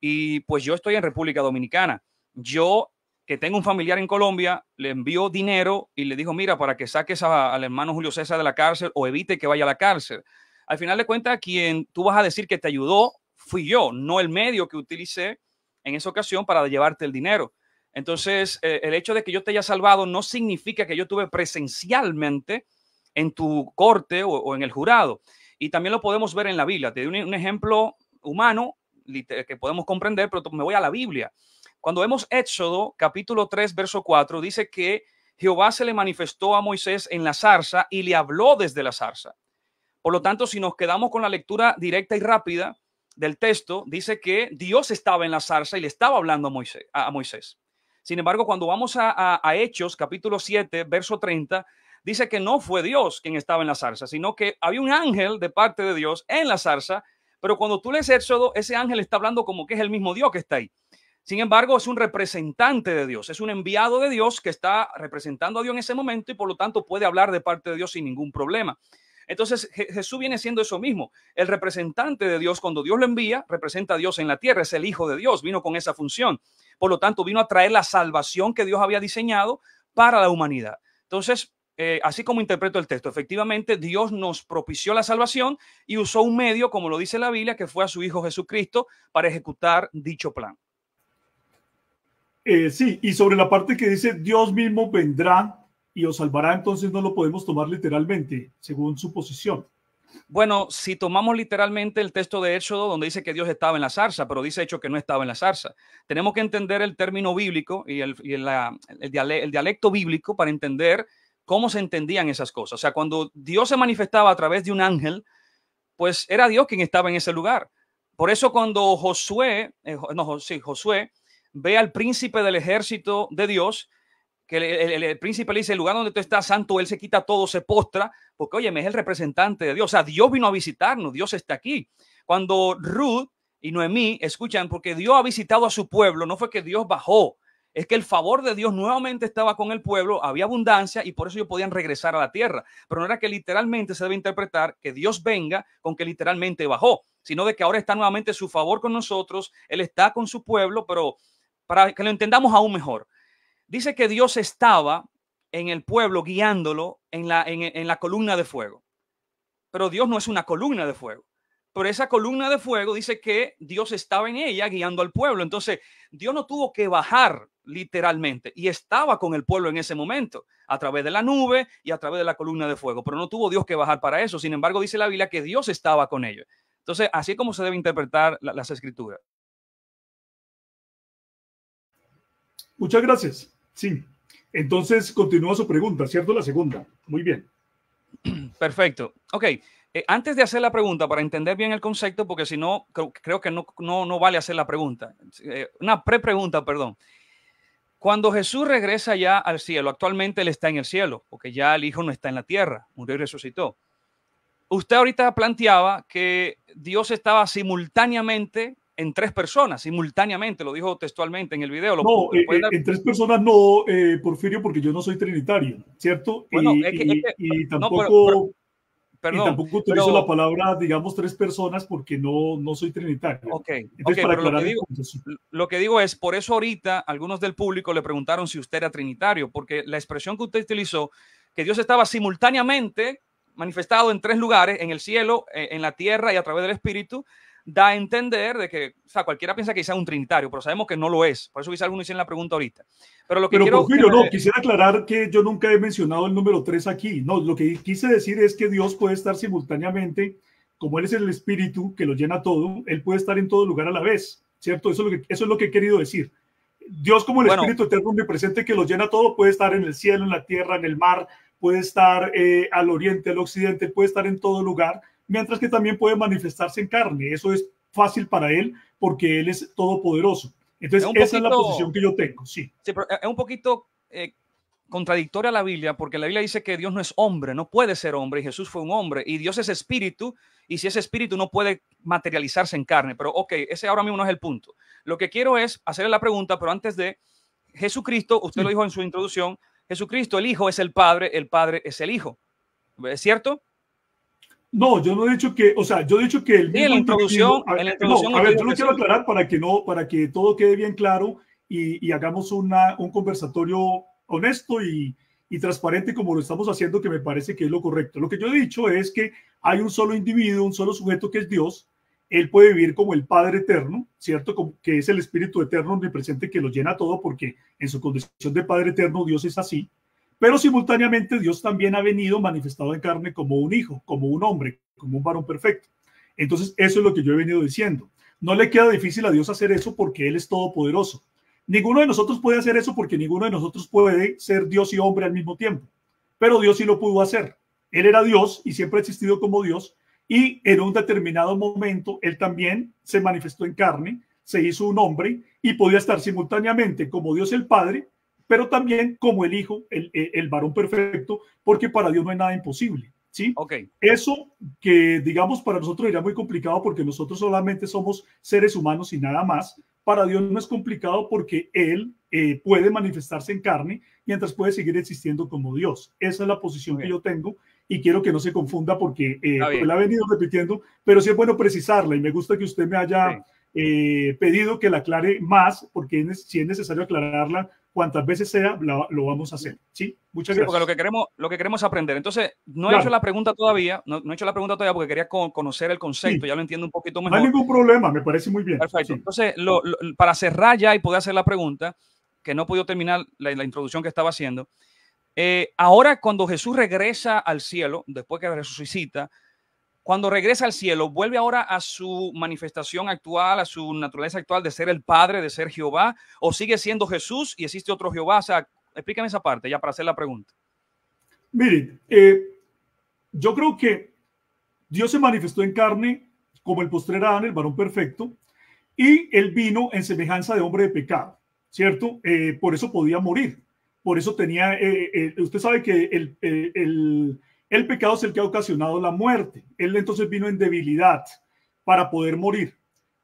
y pues yo estoy en República Dominicana. Yo, que tengo un familiar en Colombia, le envío dinero y le dijo, mira, para que saques a, al hermano Julio César de la cárcel o evite que vaya a la cárcel. Al final de cuentas, quien tú vas a decir que te ayudó fui yo, no el medio que utilicé en esa ocasión para llevarte el dinero. Entonces, eh, el hecho de que yo te haya salvado no significa que yo tuve presencialmente en tu corte o, en el jurado. Y también lo podemos ver en la Biblia. Te doy un, ejemplo humano que podemos comprender, pero me voy a la Biblia. Cuando vemos Éxodo capítulo 3, verso 4, dice que Jehová se le manifestó a Moisés en la zarza y le habló desde la zarza. Por lo tanto, si nos quedamos con la lectura directa y rápida del texto, dice que Dios estaba en la zarza y le estaba hablando a Moisés. A Moisés. Sin embargo, cuando vamos a, Hechos capítulo 7, verso 30, dice que no fue Dios quien estaba en la zarza, sino que había un ángel de parte de Dios en la zarza, pero cuando tú lees Éxodo, ese ángel está hablando como que es el mismo Dios que está ahí. Sin embargo, es un representante de Dios, es un enviado de Dios que está representando a Dios en ese momento y por lo tanto puede hablar de parte de Dios sin ningún problema. Entonces Jesús viene siendo eso mismo, el representante de Dios cuando Dios lo envía, representa a Dios en la tierra, es el Hijo de Dios, vino con esa función. Por lo tanto, vino a traer la salvación que Dios había diseñado para la humanidad. Entonces, eh, así como interpreto el texto, efectivamente Dios nos propició la salvación y usó un medio, como lo dice la Biblia, que fue a su Hijo Jesucristo para ejecutar dicho plan. Eh, sí, y sobre la parte que dice Dios mismo vendrá y os salvará, entonces no lo podemos tomar literalmente, según su posición. Bueno, si tomamos literalmente el texto de Éxodo, donde dice que Dios estaba en la zarza, pero dice hecho que no estaba en la zarza, tenemos que entender el término bíblico y el, el dialecto bíblico para entender cómo se entendían esas cosas. O sea, cuando Dios se manifestaba a través de un ángel, pues era Dios quien estaba en ese lugar. Por eso cuando Josué, eh, no, sí, Josué ve al príncipe del ejército de Dios, que el, príncipe le dice, el lugar donde tú estás santo, él se quita todo, se postra, porque oye, es el representante de Dios. O sea, Dios vino a visitarnos, Dios está aquí. Cuando Ruth y Noemí escuchan, porque Dios ha visitado a su pueblo, no fue que Dios bajó es que el favor de Dios nuevamente estaba con el pueblo, había abundancia y por eso ellos podían regresar a la tierra. Pero no era que literalmente se debe interpretar que Dios venga con que literalmente bajó, sino de que ahora está nuevamente su favor con nosotros, Él está con su pueblo, pero para que lo entendamos aún mejor, dice que Dios estaba en el pueblo guiándolo en la, en la columna de fuego. Pero Dios no es una columna de fuego. Por esa columna de fuego dice que Dios estaba en ella guiando al pueblo. Entonces, Dios no tuvo que bajar literalmente y estaba con el pueblo en ese momento a través de la nube y a través de la columna de fuego, pero no tuvo Dios que bajar para eso. Sin embargo, dice la Biblia que Dios estaba con ellos. Entonces, así es como se debe interpretar las escrituras. Muchas gracias. Sí. Entonces, continúa su pregunta, ¿cierto? La segunda. Muy bien. (clears throat) Perfecto. Ok. Eh, antes de hacer la pregunta, para entender bien el concepto, porque si no, creo, que no, no, vale hacer la pregunta, eh, una pre-pregunta, perdón. Cuando Jesús regresa ya al cielo, actualmente Él está en el cielo, porque ya el Hijo no está en la tierra, murió y resucitó. Usted ahorita planteaba que Dios estaba simultáneamente en tres personas, simultáneamente, lo dijo textualmente en el video. ¿Lo no, eh, en tres personas no, Porfirio, porque yo no soy trinitario, ¿cierto? Bueno, y, tampoco Perdón, y tampoco utilizo la palabra, digamos, tres personas porque no, no soy trinitario. lo que digo es, por eso ahorita algunos del público le preguntaron si usted era trinitario, porque la expresión que usted utilizó, que Dios estaba simultáneamente manifestado en tres lugares, en el cielo, eh, en la tierra y a través del Espíritu, da a entender de que, o sea, cualquiera piensa que es un trinitario, pero sabemos que no lo es. Por eso quizá alguno la pregunta ahorita. Pero lo que quiero... no, quisiera aclarar que yo nunca he mencionado el número tres aquí. No, lo que quise decir es que Dios puede estar simultáneamente, como Él es el Espíritu que lo llena todo, Él puede estar en todo lugar a la vez, ¿cierto? Eso es lo que, eso es lo que he querido decir. Dios como el Espíritu Eterno presente que lo llena todo puede estar en el cielo, en la tierra, en el mar, puede estar eh, al oriente, al occidente, puede estar en todo lugar, mientras que también puede manifestarse en carne. Eso es fácil para él porque él es todopoderoso. Entonces, esa es la posición que yo tengo, sí. pero es un poquito eh, contradictoria la Biblia, porque la Biblia dice que Dios no es hombre, no puede ser hombre, y Jesús fue un hombre, y Dios es espíritu, y si es espíritu no puede materializarse en carne. Pero ok, ese ahora mismo no es el punto. Lo que quiero es hacerle la pregunta, pero antes de Jesucristo, usted lo dijo en su introducción, Jesucristo el Hijo es el Padre, el Padre es el Hijo. ¿Es cierto? No, yo no he dicho que, o sea, yo he dicho que el sí, la introducción, a a ver yo lo quiero aclarar para que no, para que todo quede bien claro y, hagamos una, un conversatorio honesto y, transparente como lo estamos haciendo, que me parece que es lo correcto. Lo que yo he dicho es que hay un solo individuo, un solo sujeto que es Dios. Él puede vivir como el Padre eterno, ¿cierto? que es el Espíritu eterno omnipresente que lo llena todo, porque en su condición de Padre eterno Dios es así. Pero simultáneamente Dios también ha venido manifestado en carne como un hijo, como un hombre, como un varón perfecto. Entonces, eso es lo que yo he venido diciendo. No le queda difícil a Dios hacer eso porque Él es todopoderoso. Ninguno de nosotros puede hacer eso porque ninguno de nosotros puede ser Dios y hombre al mismo tiempo. Pero Dios sí lo pudo hacer. Él era Dios y siempre ha existido como Dios. Y en un determinado momento, Él también se manifestó en carne, se hizo un hombre y podía estar simultáneamente como Dios el Padre pero también como el hijo, el, eh, el varón perfecto, porque para Dios no hay nada imposible. ¿Sí? Okay. Eso que digamos para nosotros era muy complicado porque nosotros solamente somos seres humanos y nada más. Para Dios no es complicado porque Él eh, puede manifestarse en carne mientras puede seguir existiendo como Dios. Esa es la posición que yo tengo y quiero que no se confunda porque eh, él ha venido repitiendo, pero sí es bueno precisarla y me gusta que usted me haya pedido que la aclare más porque es, si es necesario aclararla, cuantas veces sea, lo, vamos a hacer. ¿Sí? Muchas gracias. Porque lo que queremos, lo que queremos aprender. Entonces, no he hecho la pregunta todavía, no, he hecho la pregunta todavía porque quería conocer el concepto, ya lo entiendo un poquito mejor. No hay ningún problema, me parece muy bien. Perfecto. Entonces, para cerrar ya y poder hacer la pregunta, que no he podido terminar la, introducción que estaba haciendo, eh, ahora cuando Jesús regresa al cielo, después que resucita, cuando regresa al cielo, vuelve ahora a su manifestación actual, a su naturaleza actual de ser el Padre, de ser Jehová, o sigue siendo Jesús y existe otro Jehová. O sea, explícame esa parte ya para hacer la pregunta. Miren, eh, yo creo que Dios se manifestó en carne como el postrer Adán, el varón perfecto, y él vino en semejanza de hombre de pecado, ¿cierto? Eh, por eso podía morir, por eso tenía, eh, usted sabe que el, el, el pecado es el que ha ocasionado la muerte. Él entonces vino en debilidad para poder morir.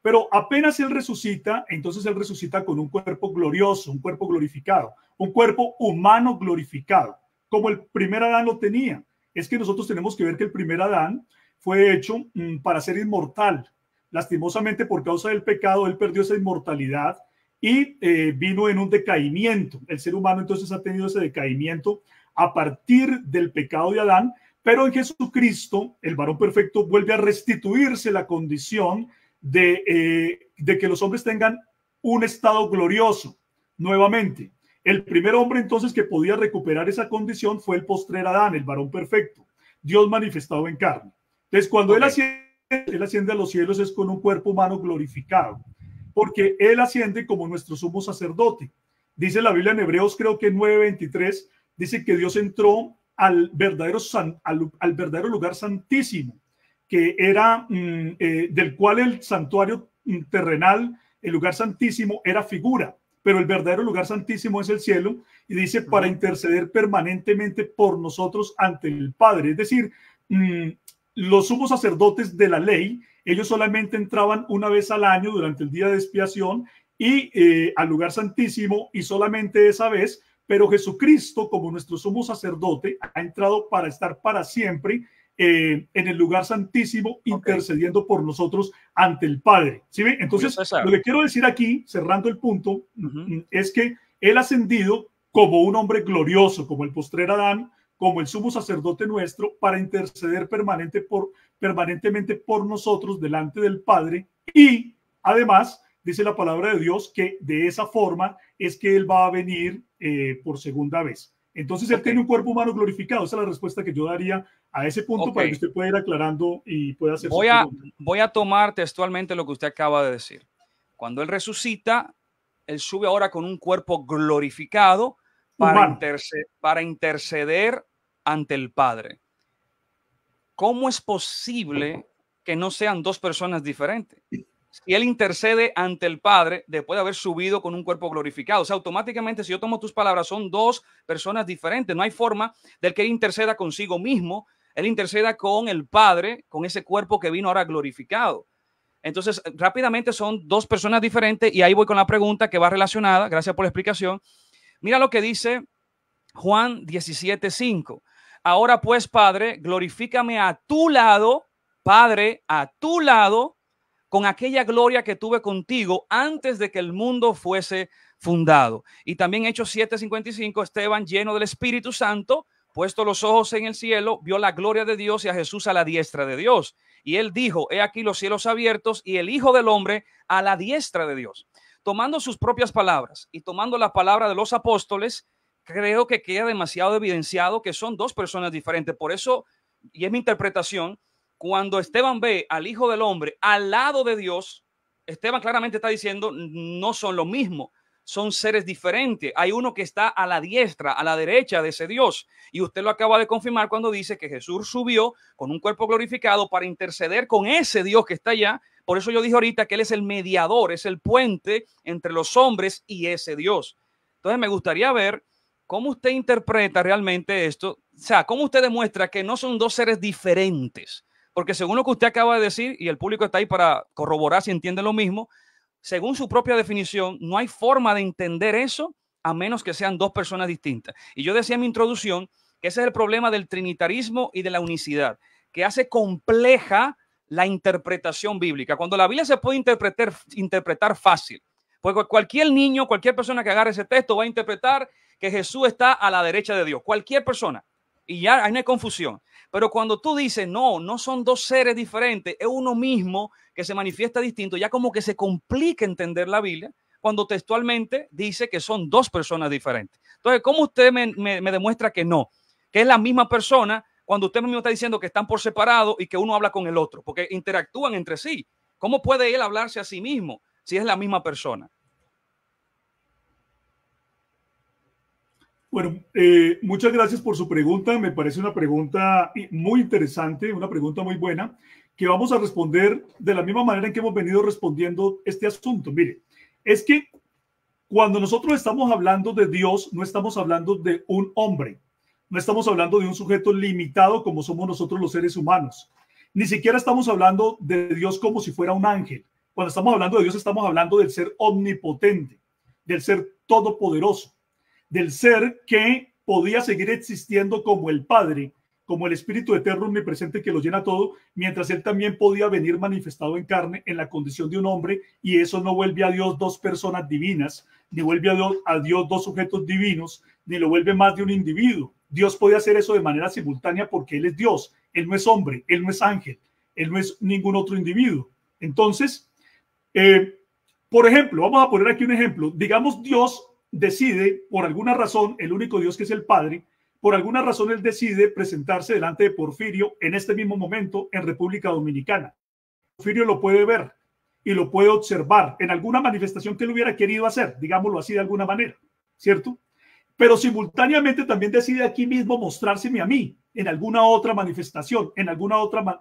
Pero apenas Él resucita, entonces Él resucita con un cuerpo glorioso, un cuerpo glorificado, un cuerpo humano glorificado, como el primer Adán lo tenía. Es que nosotros tenemos que ver que el primer Adán fue hecho mm, para ser inmortal. Lastimosamente, por causa del pecado, Él perdió esa inmortalidad y eh, vino en un decaimiento. El ser humano entonces ha tenido ese decaimiento a partir del pecado de Adán, pero en Jesucristo el varón perfecto vuelve a restituirse la condición eh, de, que los hombres tengan un estado glorioso nuevamente. El primer hombre entonces que podía recuperar esa condición fue el postrer Adán, el varón perfecto, Dios manifestado en carne. Entonces, cuando él, asciende, él asciende a los cielos es con un cuerpo humano glorificado, porque él asciende como nuestro sumo sacerdote. Dice la Biblia en Hebreos, creo que 9:23, dice que Dios entró al verdadero, lugar santísimo, que era mm, eh, del cual el santuario mm, terrenal, el lugar santísimo, era figura, pero el verdadero lugar santísimo es el cielo, y dice para interceder permanentemente por nosotros ante el Padre. Es decir, mm, los sumos sacerdotes de la ley, ellos solamente entraban una vez al año durante el día de expiación y eh, al lugar santísimo, y solamente esa vez pero Jesucristo, como nuestro sumo sacerdote, ha entrado para estar para siempre eh, en el lugar santísimo, intercediendo por nosotros ante el Padre. Entonces, lo que quiero decir aquí, cerrando el punto, mm, es que Él ha ascendido como un hombre glorioso, como el postrer Adán, como el sumo sacerdote nuestro, para interceder permanentemente por nosotros delante del Padre y además dice la palabra de Dios que de esa forma es que Él va a venir eh, por segunda vez. Entonces Él tiene un cuerpo humano glorificado. Esa es la respuesta que yo daría a ese punto para que usted pueda ir aclarando y pueda hacer voy a, Voy a tomar textualmente lo que usted acaba de decir. Cuando Él resucita, Él sube ahora con un cuerpo glorificado para interceder ante el Padre. ¿Cómo es posible que no sean dos personas diferentes? si él intercede ante el Padre después de haber subido con un cuerpo glorificado. O sea, automáticamente, si yo tomo tus palabras, son dos personas diferentes. No hay forma del que él interceda consigo mismo, él interceda con el Padre, con ese cuerpo que vino ahora glorificado. Entonces, rápidamente son dos personas diferentes y ahí voy con la pregunta que va relacionada. Gracias por la explicación. Mira lo que dice Juan 17:5. Ahora pues, Padre, glorifícame a tu lado, Padre, a tu lado, con aquella gloria que tuve contigo antes de que el mundo fuese fundado. Y también Hechos 7:55, Esteban, lleno del Espíritu Santo, puesto los ojos en el cielo, vio la gloria de Dios y a Jesús a la diestra de Dios. Y él dijo, he aquí los cielos abiertos y el Hijo del Hombre a la diestra de Dios. Tomando sus propias palabras y tomando la palabra de los apóstoles, creo que queda demasiado evidenciado que son dos personas diferentes. Por eso, y es mi interpretación, cuando Esteban ve al Hijo del Hombre al lado de Dios, Esteban claramente está diciendo, no son lo mismo, son seres diferentes. Hay uno que está a la diestra, a la derecha de ese Dios. Y usted lo acaba de confirmar cuando dice que Jesús subió con un cuerpo glorificado para interceder con ese Dios que está allá. Por eso yo dije ahorita que Él es el mediador, es el puente entre los hombres y ese Dios. Entonces me gustaría ver cómo usted interpreta realmente esto. O sea, cómo usted demuestra que no son dos seres diferentes porque según lo que usted acaba de decir, y el público está ahí para corroborar si entiende lo mismo, según su propia definición, no hay forma de entender eso a menos que sean dos personas distintas. Y yo decía en mi introducción que ese es el problema del trinitarismo y de la unicidad, que hace compleja la interpretación bíblica. Cuando la Biblia se puede interpretar, interpretar fácil, pues cualquier niño, cualquier persona que agarre ese texto va a interpretar que Jesús está a la derecha de Dios, cualquier persona. Y ya no hay confusión. Pero cuando tú dices, no, no son dos seres diferentes, es uno mismo que se manifiesta distinto, ya como que se complica entender la Biblia cuando textualmente dice que son dos personas diferentes. Entonces, ¿cómo usted me, demuestra que no? Que es la misma persona cuando usted mismo está diciendo que están por separado y que uno habla con el otro, porque interactúan entre sí. ¿Cómo puede él hablarse a sí mismo si es la misma persona? Bueno, eh, muchas gracias por su pregunta. Me parece una pregunta muy interesante, una pregunta muy buena, que vamos a responder de la misma manera en que hemos venido respondiendo este asunto. Mire, es que cuando nosotros estamos hablando de Dios, no estamos hablando de un hombre, no estamos hablando de un sujeto limitado como somos nosotros los seres humanos. Ni siquiera estamos hablando de Dios como si fuera un ángel. Cuando estamos hablando de Dios, estamos hablando del ser omnipotente, del ser todopoderoso del ser que podía seguir existiendo como el Padre, como el Espíritu eterno omnipresente que lo llena todo, mientras él también podía venir manifestado en carne en la condición de un hombre, y eso no vuelve a Dios dos personas divinas, ni vuelve a Dios, dos sujetos divinos, ni lo vuelve más de un individuo. Dios podía hacer eso de manera simultánea porque Él es Dios, Él no es hombre, Él no es ángel, Él no es ningún otro individuo. Entonces, eh, por ejemplo, vamos a poner aquí un ejemplo. Digamos, Dios decide, por alguna razón, el único Dios que es el Padre, por alguna razón él decide presentarse delante de Porfirio en este mismo momento en República Dominicana. Porfirio lo puede ver y lo puede observar en alguna manifestación que él hubiera querido hacer, digámoslo así de alguna manera, ¿cierto? Pero simultáneamente también decide aquí mismo mostrárseme a mí en alguna otra manifestación, en alguna otra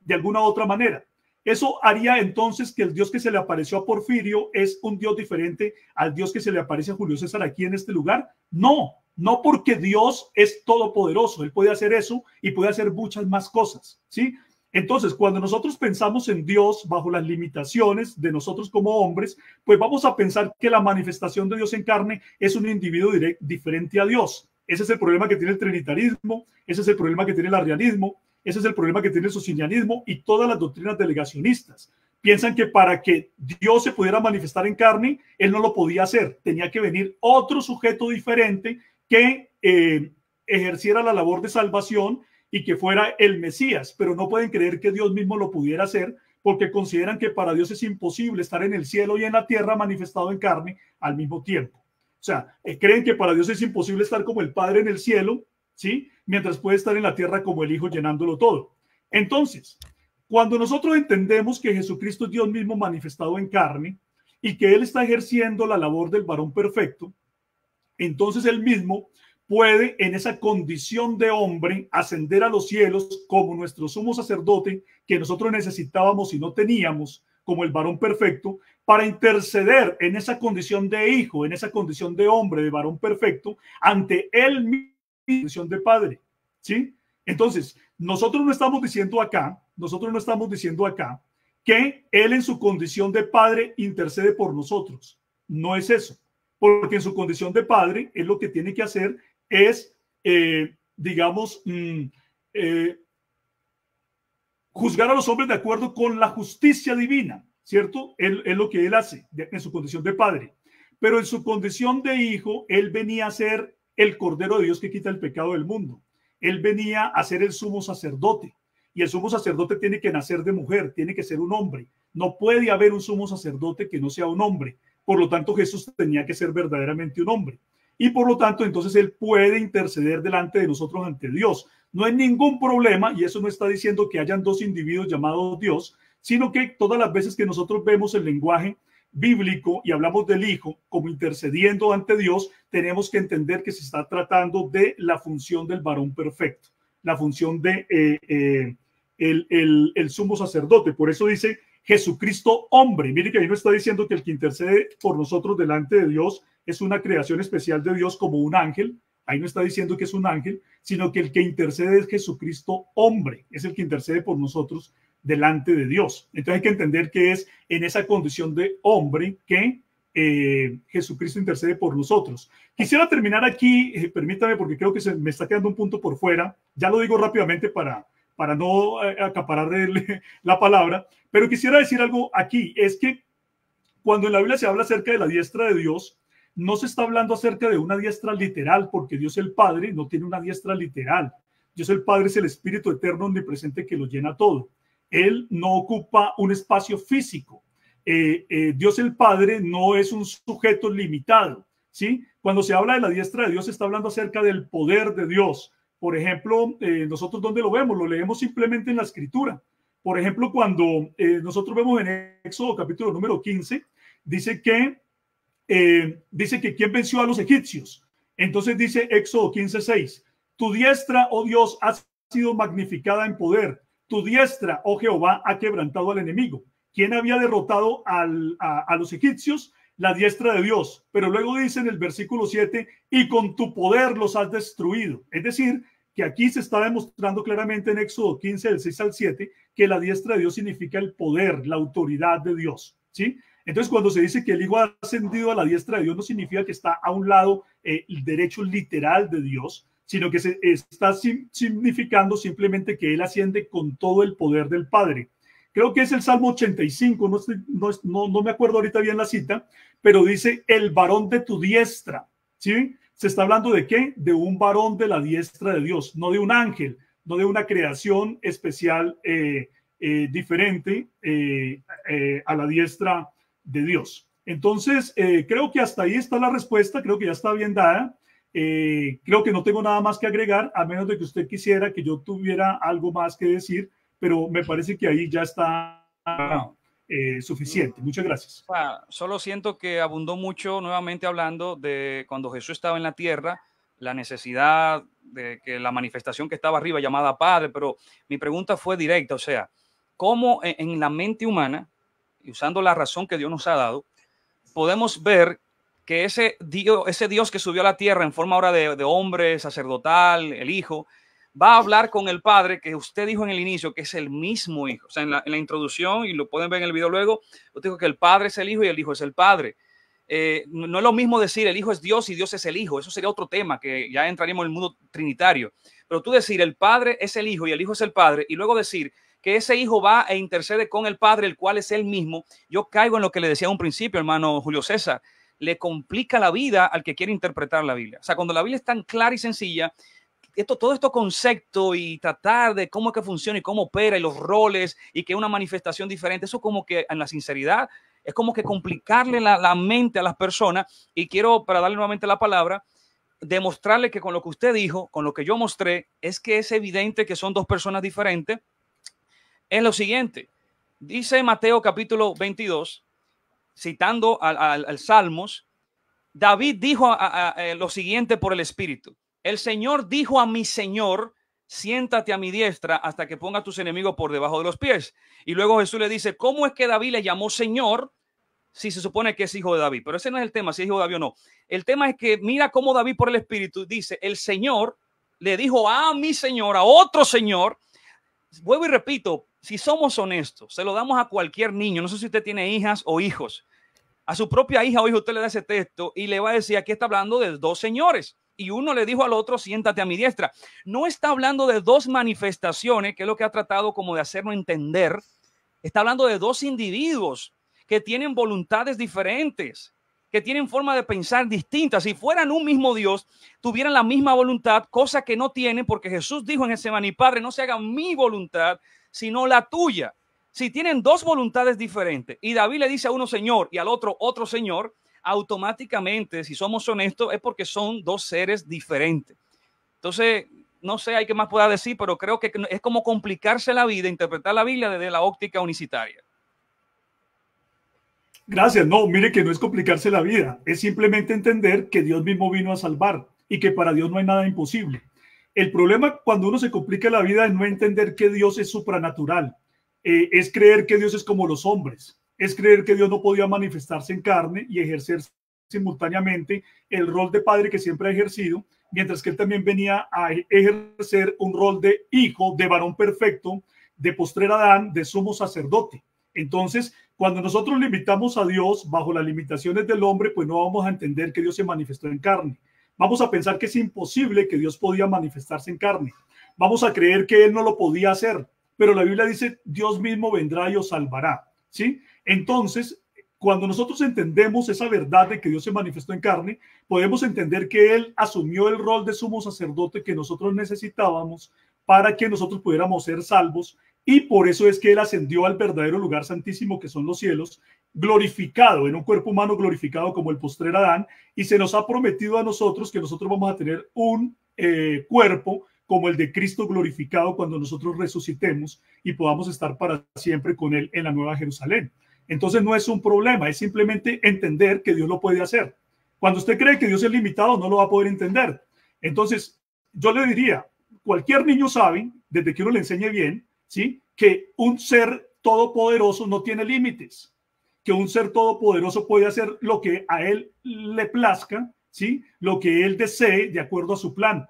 de alguna otra manera. Eso haría entonces que el Dios que se le apareció a Porfirio es un Dios diferente al Dios que se le aparece a Julio César aquí en este lugar. No, no porque Dios es todopoderoso, Él puede hacer eso y puede hacer muchas más cosas, ¿sí? Entonces, cuando nosotros pensamos en Dios bajo las limitaciones de nosotros como hombres, pues vamos a pensar que la manifestación de Dios en carne es un individuo diferente a Dios. Ese es el problema que tiene el trinitarismo, ese es el problema que tiene el arrianismo, ese es el problema que tiene el socinianismo y todas las doctrinas delegacionistas. Piensan que para que Dios se pudiera manifestar en carne, Él no lo podía hacer. Tenía que venir otro sujeto diferente que eh, ejerciera la labor de salvación y que fuera el Mesías. Pero no pueden creer que Dios mismo lo pudiera hacer porque consideran que para Dios es imposible estar en el cielo y en la tierra manifestado en carne al mismo tiempo. O sea, eh, creen que para Dios es imposible estar como el Padre en el cielo, ¿sí? mientras puede estar en la tierra como el Hijo llenándolo todo. Entonces, cuando nosotros entendemos que Jesucristo es Dios mismo manifestado en carne y que Él está ejerciendo la labor del varón perfecto, entonces Él mismo puede en esa condición de hombre ascender a los cielos como nuestro sumo sacerdote que nosotros necesitábamos y no teníamos, como el varón perfecto, para interceder en esa condición de hijo, en esa condición de hombre, de varón perfecto, ante Él mismo de padre, ¿sí? Entonces, nosotros no estamos diciendo acá, nosotros no estamos diciendo acá que él en su condición de padre intercede por nosotros. No es eso, porque en su condición de padre, él lo que tiene que hacer es, eh, digamos, mm, eh, juzgar a los hombres de acuerdo con la justicia divina, ¿cierto? Él, es lo que él hace en su condición de padre. Pero en su condición de hijo, él venía a ser el Cordero de Dios que quita el pecado del mundo. Él venía a ser el sumo sacerdote y el sumo sacerdote tiene que nacer de mujer, tiene que ser un hombre. No puede haber un sumo sacerdote que no sea un hombre. Por lo tanto, Jesús tenía que ser verdaderamente un hombre. Y por lo tanto, entonces Él puede interceder delante de nosotros ante Dios. No hay ningún problema, y eso no está diciendo que hayan dos individuos llamados Dios, sino que todas las veces que nosotros vemos el lenguaje bíblico y hablamos del Hijo como intercediendo ante Dios, tenemos que entender que se está tratando de la función del varón perfecto, la función de eh, eh, el, el, el, sumo sacerdote. Por eso dice Jesucristo hombre. Mire que ahí no está diciendo que el que intercede por nosotros delante de Dios es una creación especial de Dios como un ángel. Ahí no está diciendo que es un ángel, sino que el que intercede es Jesucristo hombre, es el que intercede por nosotros delante de Dios. Entonces hay que entender que es en esa condición de hombre que eh, Jesucristo intercede por nosotros. Quisiera terminar aquí, eh, permítame, porque creo que se me está quedando un punto por fuera. Ya lo digo rápidamente para, para no eh, acaparar (laughs) la palabra, pero quisiera decir algo aquí. Es que cuando en la Biblia se habla acerca de la diestra de Dios, no se está hablando acerca de una diestra literal, porque Dios el Padre no tiene una diestra literal. Dios el Padre es el Espíritu Eterno omnipresente que lo llena todo. Él no ocupa un espacio físico. Eh, eh, Dios el Padre no es un sujeto limitado, ¿sí? Cuando se habla de la diestra de Dios, se está hablando acerca del poder de Dios. Por ejemplo, eh, nosotros dónde lo vemos? Lo leemos simplemente en la escritura. Por ejemplo, cuando nosotros vemos en Éxodo capítulo número 15, dice que, dice que quién venció a los egipcios. Entonces dice Éxodo 15:6, tu diestra, oh Dios, ha sido magnificada en poder tu diestra, oh Jehová, ha quebrantado al enemigo. ¿Quién había derrotado a, los egipcios? La diestra de Dios. Pero luego dice en el versículo 7, y con tu poder los has destruido. Es decir, que aquí se está demostrando claramente en Éxodo 15, del 6 al 7, que la diestra de Dios significa el poder, la autoridad de Dios. ¿sí? Entonces, cuando se dice que el Hijo ha ascendido a la diestra de Dios, no significa que está a un lado eh, el derecho literal de Dios, sino que se está significando simplemente que Él asciende con todo el poder del Padre. Creo que es el Salmo 85, no, no, me acuerdo ahorita bien la cita, pero dice, el varón de tu diestra, ¿sí? Se está hablando de qué? De un varón de la diestra de Dios, no de un ángel, no de una creación especial eh, eh, diferente eh, a la diestra de Dios. Entonces, creo que hasta ahí está la respuesta, creo que ya está bien dada. Eh, creo que no tengo nada más que agregar, a menos de que usted quisiera que yo tuviera algo más que decir, pero me parece que ahí ya está eh, suficiente. Muchas gracias. Ah, solo siento que abundó mucho nuevamente hablando de cuando Jesús estaba en la tierra, la necesidad de que la manifestación que estaba arriba llamada Padre, pero mi pregunta fue directa, o sea, ¿cómo e-, en la mente humana, y usando la razón que Dios nos ha dado, podemos ver que ese Dios, ese Dios que subió a la tierra en forma ahora de, hombre, sacerdotal, el Hijo, va a hablar con el Padre que usted dijo en el inicio, que es el mismo Hijo. O sea, en la, introducción, y lo pueden ver en el video luego, yo digo que el Padre es el Hijo y el Hijo es el Padre. Eh, no es lo mismo decir el Hijo es Dios y Dios es el Hijo, eso sería otro tema que ya entraríamos en el mundo trinitario. Pero tú decir el Padre es el Hijo y el Hijo es el Padre, y luego decir que ese hijo va e intercede con el Padre, el cual es el mismo. Yo caigo en lo que le decía un principio, hermano Julio César le complica la vida al que quiere interpretar la Biblia. O sea, cuando la Biblia es tan clara y sencilla, esto, todo esto concepto y tratar de cómo es que funciona y cómo opera y los roles y que una manifestación diferente, eso como que en la sinceridad es como que complicarle la, la mente a las personas y quiero, para darle nuevamente la palabra, demostrarle que con lo que usted dijo, con lo que yo mostré, es que es evidente que son dos personas diferentes, es lo siguiente. Dice Mateo capítulo 22, citando al, Salmos, David dijo eh, lo siguiente por el Espíritu. El Señor dijo a mi Señor, siéntate a mi diestra hasta que ponga tus enemigos por debajo de los pies. Y luego Jesús le dice, ¿cómo es que David le llamó Señor si se supone que es hijo de David? Pero ese no es el tema, si es hijo de David o no. El tema es que mira cómo David por el Espíritu dice, el Señor le dijo a mi Señor, a otro Señor, vuelvo y repito, si somos honestos, se lo damos a cualquier niño, no sé si usted tiene hijas o hijos, a su propia hija o hijo usted le da ese texto y le va a decir, aquí está hablando de dos señores. Y uno le dijo al otro, siéntate a mi diestra. No está hablando de dos manifestaciones, que es lo que ha tratado como de hacernos entender. Está hablando de dos individuos que tienen voluntades diferentes que tienen forma de pensar distinta. Si fueran un mismo Dios, tuvieran la misma voluntad, cosa que no tienen, porque Jesús dijo en ese maní, Padre, no se haga mi voluntad, sino la tuya. Si tienen dos voluntades diferentes y David le dice a uno Señor y al otro otro Señor, automáticamente, si somos honestos, es porque son dos seres diferentes. Entonces, no sé, hay que más pueda decir, pero creo que es como complicarse la vida, interpretar la Biblia desde la óptica unicitaria. Gracias, no, mire que no es complicarse la vida, es simplemente entender que Dios mismo vino a salvar y que para Dios no hay nada imposible. El problema cuando uno se complica la vida es no entender que Dios es supranatural, eh, es creer que Dios es como los hombres, es creer que Dios no podía manifestarse en carne y ejercer simultáneamente el rol de padre que siempre ha ejercido, mientras que él también venía a ejercer un rol de hijo, de varón perfecto, de postrer Adán, de sumo sacerdote. Entonces, cuando nosotros limitamos a Dios bajo las limitaciones del hombre, pues no vamos a entender que Dios se manifestó en carne. Vamos a pensar que es imposible que Dios podía manifestarse en carne. Vamos a creer que Él no lo podía hacer. Pero la Biblia dice, Dios mismo vendrá y os salvará. ¿Sí? Entonces, cuando nosotros entendemos esa verdad de que Dios se manifestó en carne, podemos entender que Él asumió el rol de sumo sacerdote que nosotros necesitábamos para que nosotros pudiéramos ser salvos y por eso es que Él ascendió al verdadero lugar santísimo que son los cielos, glorificado, en un cuerpo humano glorificado como el postrer Adán, y se nos ha prometido a nosotros que nosotros vamos a tener un eh, cuerpo como el de Cristo glorificado cuando nosotros resucitemos y podamos estar para siempre con Él en la Nueva Jerusalén. Entonces no es un problema, es simplemente entender que Dios lo puede hacer. Cuando usted cree que Dios es limitado, no lo va a poder entender. Entonces, yo le diría, cualquier niño sabe, desde que uno le enseñe bien, ¿sí? Que un ser todopoderoso no tiene límites, que un ser todopoderoso puede hacer lo que a él le plazca, ¿sí? Lo que él desee de acuerdo a su plan.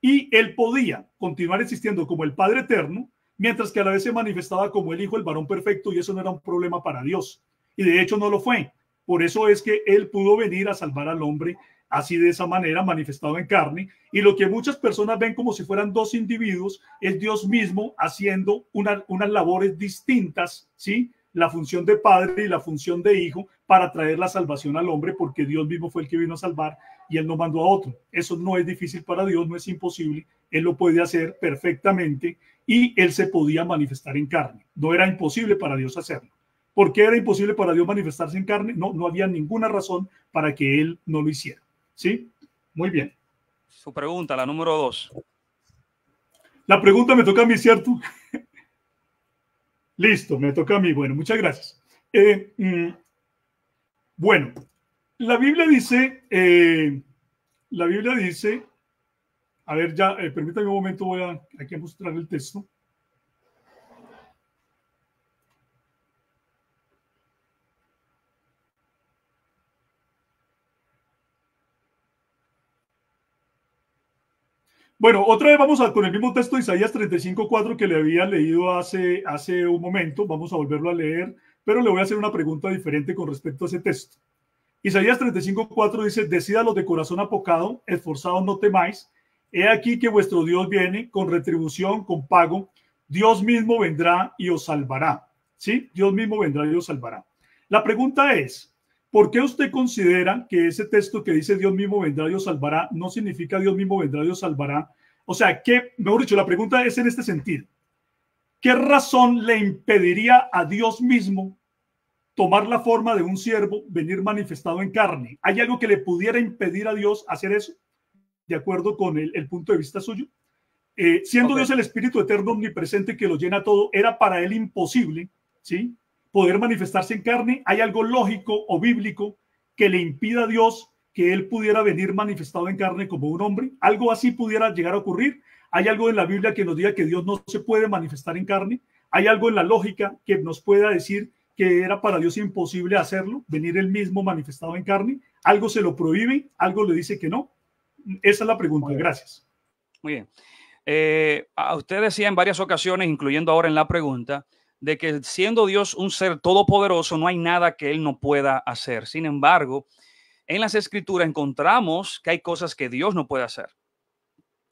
Y él podía continuar existiendo como el Padre Eterno, mientras que a la vez se manifestaba como el Hijo, el varón perfecto, y eso no era un problema para Dios. Y de hecho no lo fue. Por eso es que él pudo venir a salvar al hombre así de esa manera, manifestado en carne, y lo que muchas personas ven como si fueran dos individuos, es Dios mismo haciendo unas labores distintas, ¿sí? La función de padre y la función de hijo para traer la salvación al hombre, porque Dios mismo fue el que vino a salvar y él no mandó a otro. Eso no es difícil para Dios, no es imposible, él lo puede hacer perfectamente y él se podía manifestar en carne. No era imposible para Dios hacerlo. ¿Por qué era imposible para Dios manifestarse en carne? No, no había ninguna razón para que él no lo hiciera. ¿Sí? Muy bien. Su pregunta, la número dos. La pregunta me toca a mí, ¿cierto? (laughs) Listo, me toca a mí. Bueno, muchas gracias. Eh, mm, bueno, la Biblia dice, eh, la Biblia dice, a ver, ya, eh, permítame un momento, voy a a mostrar el texto. Bueno, otra vez vamos a, con el mismo texto de Isaías 35.4 que le había leído hace, hace un momento, vamos a volverlo a leer, pero le voy a hacer una pregunta diferente con respecto a ese texto. Isaías 35.4 dice, decida los de corazón apocado, esforzado no temáis, he aquí que vuestro Dios viene con retribución, con pago, Dios mismo vendrá y os salvará. ¿Sí? Dios mismo vendrá y os salvará. La pregunta es, ¿Por qué usted considera que ese texto que dice Dios mismo vendrá, Dios salvará, no significa Dios mismo vendrá, Dios salvará? O sea, que, mejor dicho, la pregunta es en este sentido. ¿Qué razón le impediría a Dios mismo tomar la forma de un siervo, venir manifestado en carne? ¿Hay algo que le pudiera impedir a Dios hacer eso? De acuerdo con el, punto de vista suyo. Eh, siendo Dios el Espíritu Eterno omnipresente que lo llena todo, era para él imposible, ¿sí? poder manifestarse en carne, ¿hay algo lógico o bíblico que le impida a Dios que él pudiera venir manifestado en carne como un hombre? ¿Algo así pudiera llegar a ocurrir? ¿Hay algo en la Biblia que nos diga que Dios no se puede manifestar en carne? ¿Hay algo en la lógica que nos pueda decir que era para Dios imposible hacerlo, venir él mismo manifestado en carne? ¿Algo se lo prohíbe? ¿Algo le dice que no? Esa es la pregunta. Gracias. Muy bien. Eh, a usted decía en varias ocasiones, incluyendo ahora en la pregunta, de que siendo Dios un ser todopoderoso, no hay nada que Él no pueda hacer. Sin embargo, en las escrituras encontramos que hay cosas que Dios no puede hacer.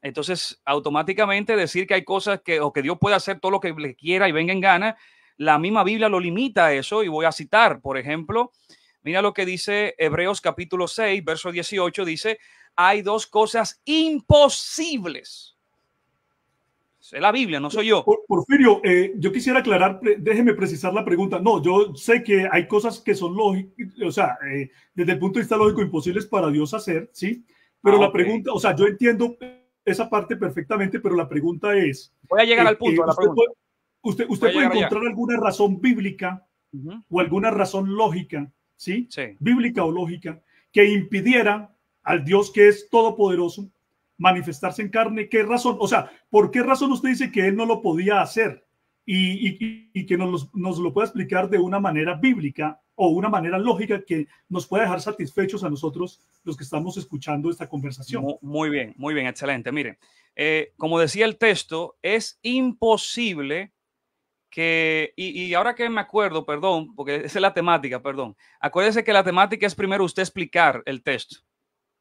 Entonces, automáticamente decir que hay cosas que o que Dios puede hacer todo lo que le quiera y venga en gana, la misma Biblia lo limita a eso y voy a citar, por ejemplo, mira lo que dice Hebreos capítulo 6, verso 18, dice, hay dos cosas imposibles es la Biblia, no soy yo. Porfirio, eh, yo quisiera aclarar, déjeme precisar la pregunta. No, yo sé que hay cosas que son lógicas, o sea, eh, desde el punto de vista lógico, imposibles para Dios hacer, ¿sí? Pero ah, la pregunta, o sea, yo entiendo esa parte perfectamente, pero la pregunta es... Voy a llegar eh, al punto. usted puede, usted, puede encontrar alguna razón bíblica o alguna razón lógica, ¿sí? ¿sí? Bíblica o lógica, que impidiera al Dios que es todopoderoso manifestarse en carne, ¿qué razón? O sea, ¿por qué razón usted dice que él no lo podía hacer? Y, que nos, nos lo pueda explicar de una manera bíblica o una manera lógica que nos pueda dejar satisfechos a nosotros los que estamos escuchando esta conversación. Muy bien, muy bien, excelente. mire eh, como decía el texto, es imposible que, y, ahora que me acuerdo, perdón, porque esa es la temática, perdón, acuérdese que la temática es primero usted explicar el texto.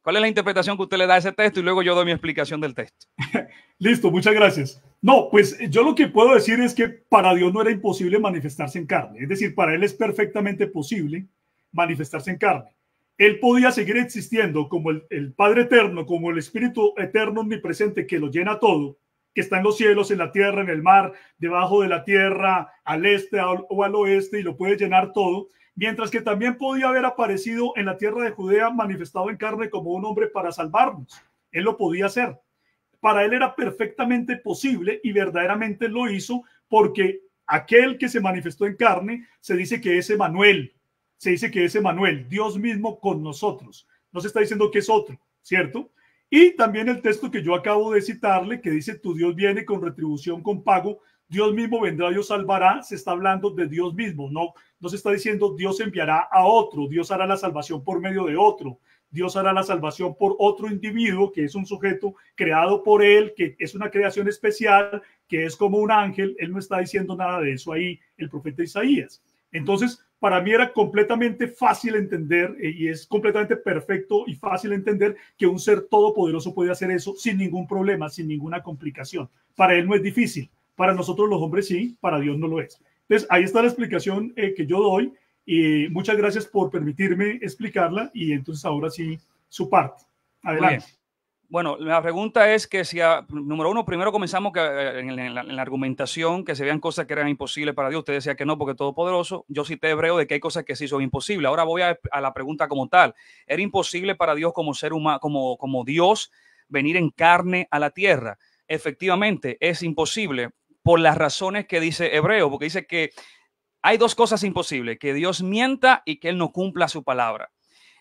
¿Cuál es la interpretación que usted le da a ese texto? Y luego yo doy mi explicación del texto. (laughs) Listo, muchas gracias. No, pues eh, yo lo que puedo decir es que para Dios no era imposible manifestarse en carne. Es decir, para Él es perfectamente posible manifestarse en carne. Él podía seguir existiendo como el, el Padre Eterno, como el Espíritu Eterno omnipresente que lo llena todo, que está en los cielos, en la tierra, en el mar, debajo de la tierra, al este o al oeste, y lo puede llenar todo mientras que también podía haber aparecido en la tierra de Judea manifestado en carne como un hombre para salvarnos. Él lo podía hacer. Para él era perfectamente posible y verdaderamente lo hizo porque aquel que se manifestó en carne se dice que es Emanuel. Se dice que es Emanuel, Dios mismo con nosotros. No se está diciendo que es otro, ¿cierto? Y también el texto que yo acabo de citarle, que dice, tu Dios viene con retribución, con pago, Dios mismo vendrá, Dios salvará, se está hablando de Dios mismo, no, no se está diciendo Dios enviará a otro, Dios hará la salvación por medio de otro, Dios hará la salvación por otro individuo que es un sujeto creado por él, que es una creación especial, que es como un ángel, él no está diciendo nada de eso ahí, el profeta Isaías. Entonces, para mí era completamente fácil entender eh, y es completamente perfecto y fácil entender que un ser todopoderoso puede hacer eso sin ningún problema, sin ninguna complicación. Para él no es difícil. Para nosotros los hombres sí, para Dios no lo es. Entonces, ahí está la explicación eh, que yo doy y muchas gracias por permitirme explicarla y entonces ahora sí su parte. Adelante. Bueno, la pregunta es que si, a, número uno, primero comenzamos eh, en, la, argumentación, que se vean cosas que eran imposibles para Dios. Usted decía que no, porque todo todopoderoso. Yo cité hebreo de que hay cosas que sí son imposibles. Ahora voy a, a la pregunta como tal. ¿Era imposible para Dios como ser humano, como, como Dios, venir en carne a la tierra? Efectivamente, es imposible por las razones que dice Hebreo, porque dice que hay dos cosas imposibles, que Dios mienta y que Él no cumpla su palabra.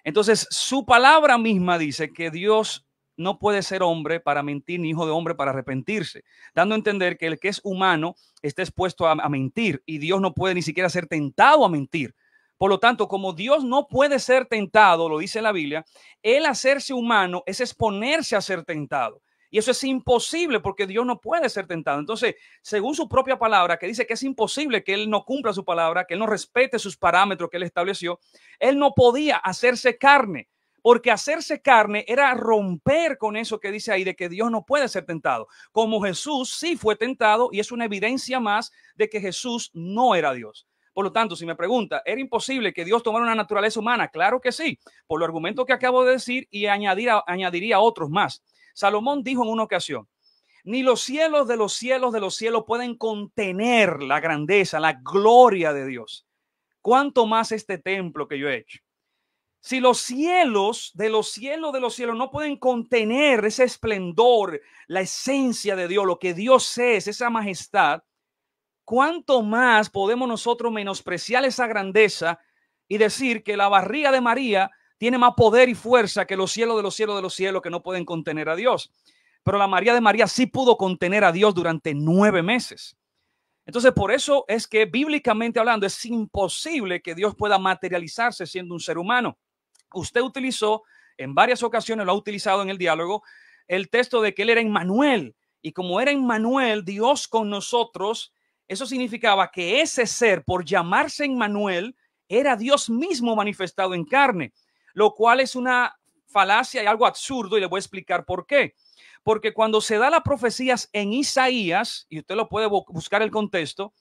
Entonces, su palabra misma dice que Dios no puede ser hombre para mentir ni hijo de hombre para arrepentirse, dando a entender que el que es humano está expuesto a, mentir y Dios no puede ni siquiera ser tentado a mentir. Por lo tanto, como Dios no puede ser tentado, lo dice la Biblia, el hacerse humano es exponerse a ser tentado. Y eso es imposible porque Dios no puede ser tentado. Entonces, según su propia palabra, que dice que es imposible que Él no cumpla su palabra, que Él no respete sus parámetros que Él estableció, Él no podía hacerse carne porque hacerse carne era romper con eso que dice ahí de que Dios no puede ser tentado. Como Jesús sí fue tentado y es una evidencia más de que Jesús no era Dios. Por lo tanto, si me pregunta, ¿era imposible que Dios tomara una naturaleza humana? Claro que sí, por lo argumento que acabo de decir y añadiría otros más. Salomón dijo en una ocasión, ni los cielos de los cielos de los cielos pueden contener la grandeza, la gloria de Dios. ¿Cuánto más este templo que yo he hecho? Si los cielos de los cielos de los cielos no pueden contener ese esplendor, la esencia de Dios, lo que Dios es, esa majestad, ¿cuánto más podemos nosotros menospreciar esa grandeza y decir que la barriga de María tiene más poder y fuerza que los cielos de los cielos de los cielos que no pueden contener a Dios. Pero la María de María sí pudo contener a Dios durante nueve meses. Entonces, por eso es que bíblicamente hablando es imposible que Dios pueda materializarse siendo un ser humano. Usted utilizó en varias ocasiones, lo ha utilizado en el diálogo, el texto de que él era Emmanuel. Y como era Emmanuel, Dios con nosotros, eso significaba que ese ser, por llamarse Emmanuel, era Dios mismo manifestado en carne lo cual es una falacia y algo absurdo y le voy a explicar por qué. Porque cuando se da las profecías en Isaías, y usted lo puede buscar el contexto,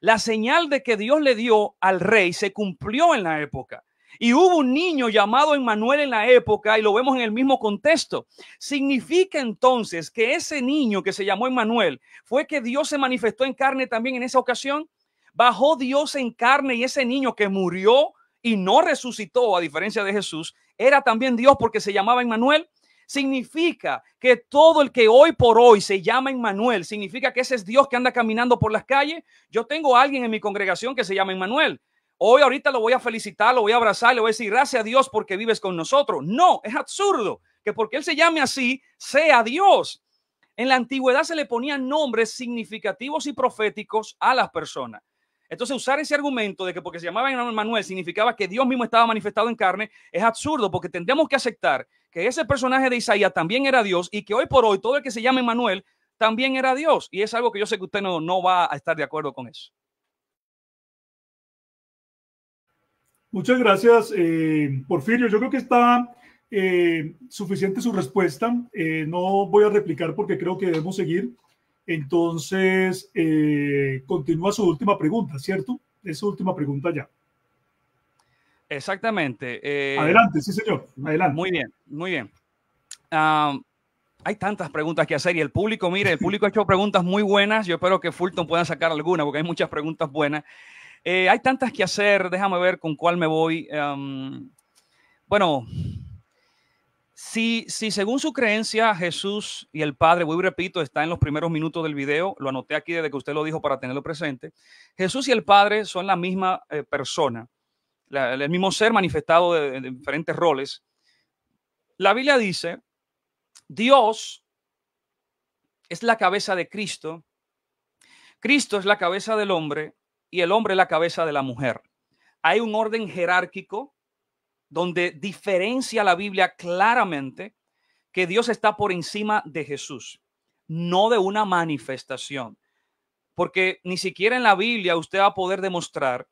la señal de que Dios le dio al rey se cumplió en la época. Y hubo un niño llamado Emmanuel en la época y lo vemos en el mismo contexto. Significa entonces que ese niño que se llamó Emmanuel fue que Dios se manifestó en carne también en esa ocasión. Bajó Dios en carne y ese niño que murió, y no resucitó, a diferencia de Jesús, era también Dios porque se llamaba Emmanuel. Significa que todo el que hoy por hoy se llama Emmanuel, significa que ese es Dios que anda caminando por las calles. Yo tengo a alguien en mi congregación que se llama Emmanuel. Hoy ahorita lo voy a felicitar, lo voy a abrazar, le voy a decir gracias a Dios porque vives con nosotros. No, es absurdo que porque él se llame así, sea Dios. En la antigüedad se le ponían nombres significativos y proféticos a las personas. Entonces, usar ese argumento de que porque se llamaba Manuel significaba que Dios mismo estaba manifestado en carne es absurdo, porque tendríamos que aceptar que ese personaje de Isaías también era Dios y que hoy por hoy todo el que se llame Manuel también era Dios. Y es algo que yo sé que usted no, no va a estar de acuerdo con eso. Muchas gracias, eh, Porfirio. Yo creo que está eh, suficiente su respuesta. Eh, no voy a replicar porque creo que debemos seguir. Entonces, eh, continúa su última pregunta, ¿cierto? Es su última pregunta ya. Exactamente. Eh, adelante, sí, señor. Adelante. Muy bien, muy bien. Ah, hay tantas preguntas que hacer y el público, mire, el público ha hecho preguntas muy buenas. Yo espero que Fulton pueda sacar alguna porque hay muchas preguntas buenas. Eh, hay tantas que hacer. Déjame ver con cuál me voy. Em, bueno, si, según su creencia Jesús y el Padre, voy repito, está en los primeros minutos del video, lo anoté aquí desde que usted lo dijo para tenerlo presente, Jesús y el Padre son la misma eh, persona, el mismo ser manifestado en diferentes roles. La Biblia dice, Dios es la cabeza de Cristo, Cristo es la cabeza del hombre y el hombre es la cabeza de la mujer. Hay un orden jerárquico donde diferencia la Biblia claramente que Dios está por encima de Jesús, no de una manifestación. Porque ni siquiera en la Biblia usted va a poder demostrar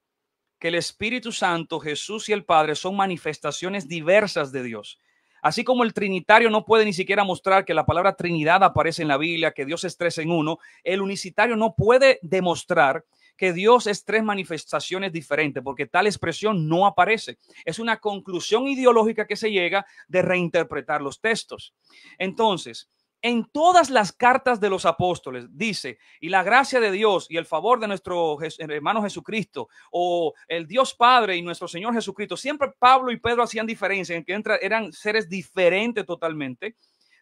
que el Espíritu Santo, Jesús y el Padre son manifestaciones diversas de Dios. Así como el Trinitario no puede ni siquiera mostrar que la palabra Trinidad aparece en la Biblia, que Dios es tres en uno, el unicitario no puede demostrar que Dios es tres manifestaciones diferentes, porque tal expresión no aparece. Es una conclusión ideológica que se llega de reinterpretar los textos. Entonces, en todas las cartas de los apóstoles dice, y la gracia de Dios y el favor de nuestro hermano Jesucristo, o el Dios Padre y nuestro Señor Jesucristo, siempre Pablo y Pedro hacían diferencia en que eran seres diferentes totalmente,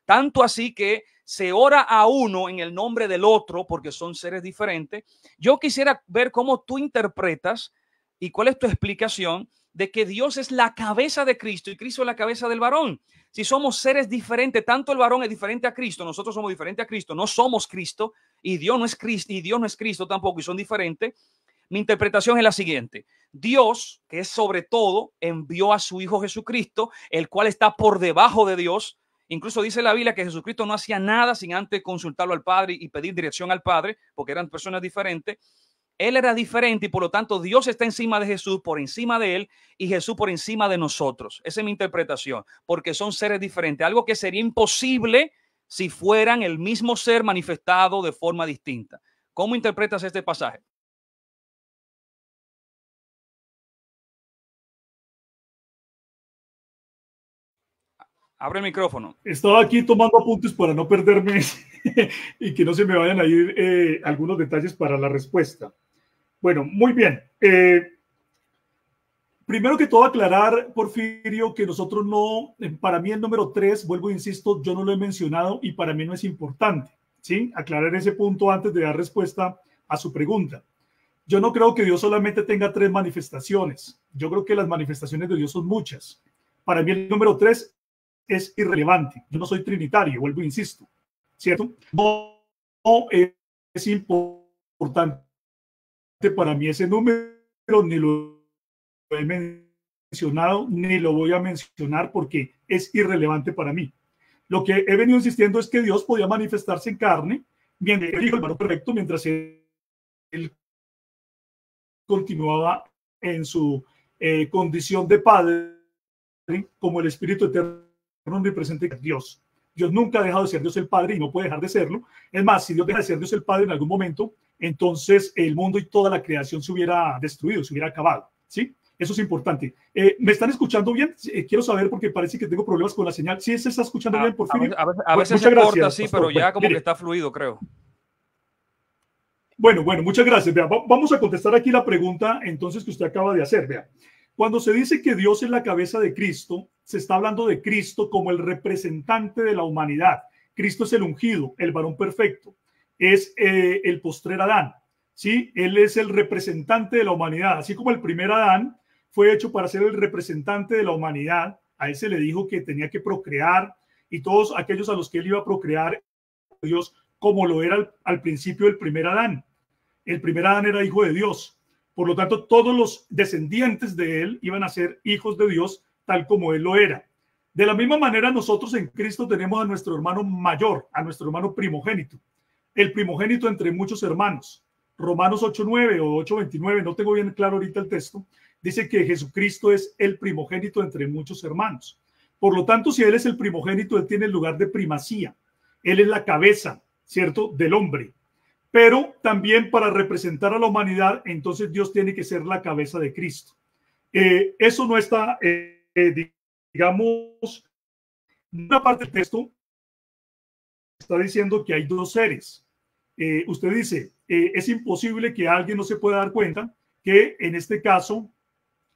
tanto así que se ora a uno en el nombre del otro porque son seres diferentes. Yo quisiera ver cómo tú interpretas y cuál es tu explicación de que Dios es la cabeza de Cristo y Cristo es la cabeza del varón. Si somos seres diferentes, tanto el varón es diferente a Cristo, nosotros somos diferentes a Cristo, no somos Cristo y Dios no es Cristo y Dios no es Cristo tampoco y son diferentes. Mi interpretación es la siguiente. Dios, que es sobre todo, envió a su Hijo Jesucristo, el cual está por debajo de Dios, Incluso dice la Biblia que Jesucristo no hacía nada sin antes consultarlo al Padre y pedir dirección al Padre, porque eran personas diferentes. Él era diferente y por lo tanto Dios está encima de Jesús, por encima de él y Jesús por encima de nosotros. Esa es mi interpretación, porque son seres diferentes, algo que sería imposible si fueran el mismo ser manifestado de forma distinta. ¿Cómo interpretas este pasaje? Abre el micrófono. Estaba aquí tomando apuntes para no perderme (laughs) y que no se me vayan a ir eh, algunos detalles para la respuesta. Bueno, muy bien. Eh, primero que todo, aclarar, Porfirio, que nosotros no, eh, para mí el número tres, vuelvo, e insisto, yo no lo he mencionado y para mí no es importante. ¿sí? Aclarar ese punto antes de dar respuesta a su pregunta. Yo no creo que Dios solamente tenga tres manifestaciones. Yo creo que las manifestaciones de Dios son muchas. Para mí el número tres es irrelevante. Yo no soy trinitario, vuelvo, e insisto, ¿cierto? No, es importante para mí ese número, ni lo he mencionado, ni lo voy a mencionar porque es irrelevante para mí. Lo que he venido insistiendo es que Dios podía manifestarse en carne, mientras el Hijo perfecto, mientras él continuaba en su eh, condición de Padre, como el Espíritu Eterno no me presente Dios. Dios nunca ha dejado de ser Dios el Padre y no puede dejar de serlo. Es más, si Dios deja de ser Dios el Padre en algún momento, entonces el mundo y toda la creación se hubiera destruido, se hubiera acabado. ¿Sí? Eso es importante. Eh, ¿Me están escuchando bien? Eh, quiero saber porque parece que tengo problemas con la señal. si se está escuchando ah, bien, por fin. A veces, se corta, sí, pero ya como que está fluido, creo. Bueno, bueno, muchas gracias. vamos a contestar aquí la pregunta entonces que usted acaba de hacer. Vea, cuando se dice que Dios es la cabeza de Cristo, se está hablando de Cristo como el representante de la humanidad. Cristo es el ungido, el varón perfecto, es eh, el postrer Adán, ¿sí? Él es el representante de la humanidad, así como el primer Adán fue hecho para ser el representante de la humanidad, a ese le dijo que tenía que procrear y todos aquellos a los que él iba a procrear, Dios, como lo era al, al principio el primer Adán. El primer Adán era hijo de Dios, por lo tanto todos los descendientes de él iban a ser hijos de Dios tal como Él lo era. De la misma manera, nosotros en Cristo tenemos a nuestro hermano mayor, a nuestro hermano primogénito, el primogénito entre muchos hermanos. Romanos 8.9 o 8.29, no tengo bien claro ahorita el texto, dice que Jesucristo es el primogénito entre muchos hermanos. Por lo tanto, si Él es el primogénito, Él tiene el lugar de primacía. Él es la cabeza, ¿cierto?, del hombre. Pero también para representar a la humanidad, entonces Dios tiene que ser la cabeza de Cristo. Eh, eso no está... Eh, eh, digamos, una parte del texto está diciendo que hay dos seres. Eh, usted dice, eh, es imposible que alguien no se pueda dar cuenta que en este caso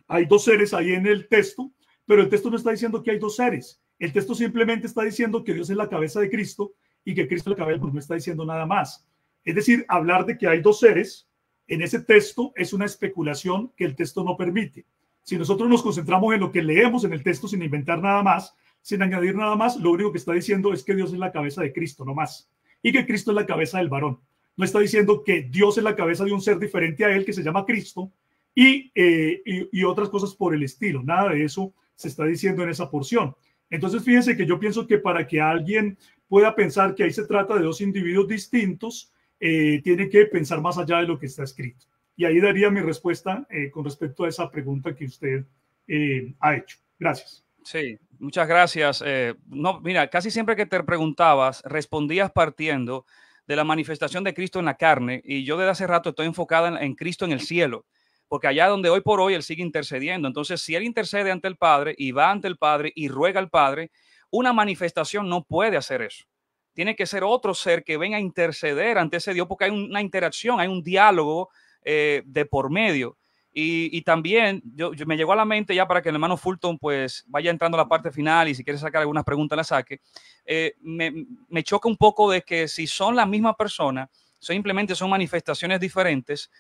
hay dos seres ahí en el texto, pero el texto no está diciendo que hay dos seres. El texto simplemente está diciendo que Dios es la cabeza de Cristo y que Cristo es la cabeza, pues no está diciendo nada más. Es decir, hablar de que hay dos seres en ese texto es una especulación que el texto no permite. Si nosotros nos concentramos en lo que leemos en el texto sin inventar nada más, sin añadir nada más, lo único que está diciendo es que Dios es la cabeza de Cristo, no más. Y que Cristo es la cabeza del varón. No está diciendo que Dios es la cabeza de un ser diferente a él que se llama Cristo y, eh, otras cosas por el estilo. Nada de eso se está diciendo en esa porción. Entonces, fíjense que yo pienso que para que alguien pueda pensar que ahí se trata de dos individuos distintos, eh, tiene que pensar más allá de lo que está escrito. Y ahí daría mi respuesta eh, con respecto a esa pregunta que usted eh, ha hecho. Gracias. Sí, muchas gracias. Eh, no, mira, casi siempre que te preguntabas, respondías partiendo de la manifestación de Cristo en la carne y yo desde hace rato estoy enfocada en Cristo en el cielo, porque allá donde hoy por hoy Él sigue intercediendo. Entonces, si Él intercede ante el Padre y va ante el Padre y ruega al Padre, una manifestación no puede hacer eso. Tiene que ser otro ser que venga a interceder ante ese Dios porque hay una interacción, hay un diálogo eh, de por medio. Y, también yo, me llegó a la mente ya para que el hermano Fulton pues vaya entrando a la parte final y si quiere sacar algunas preguntas la saque, eh, me, me, choca un poco de que si son la misma persona, simplemente son manifestaciones diferentes,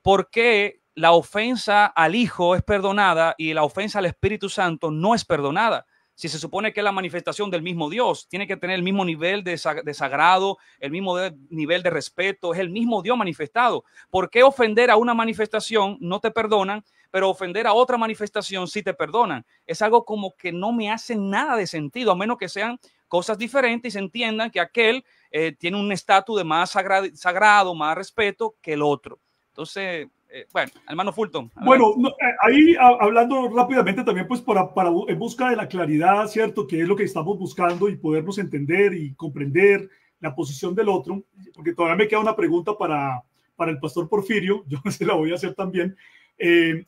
¿por qué la ofensa al Hijo es perdonada y la ofensa al Espíritu Santo no es perdonada? si se supone que es la manifestación del mismo Dios, tiene que tener el mismo nivel de, sagrado, el mismo nivel de respeto, es el mismo Dios manifestado. ¿Por qué ofender a una manifestación no te perdonan, pero ofender a otra manifestación sí te perdonan? Es algo como que no me hace nada de sentido, a menos que sean cosas diferentes y se entiendan que aquel eh, tiene un estatus de más sagrado, más respeto que el otro. Entonces, eh, bueno, hermano Fulton. Bueno, eh, ahí hablando rápidamente también, pues para, en busca de la claridad, ¿cierto? Que es lo que estamos buscando y podernos entender y comprender la posición del otro, porque todavía me queda una pregunta para, para el pastor Porfirio, (laughs) yo se la voy a hacer también. Eh,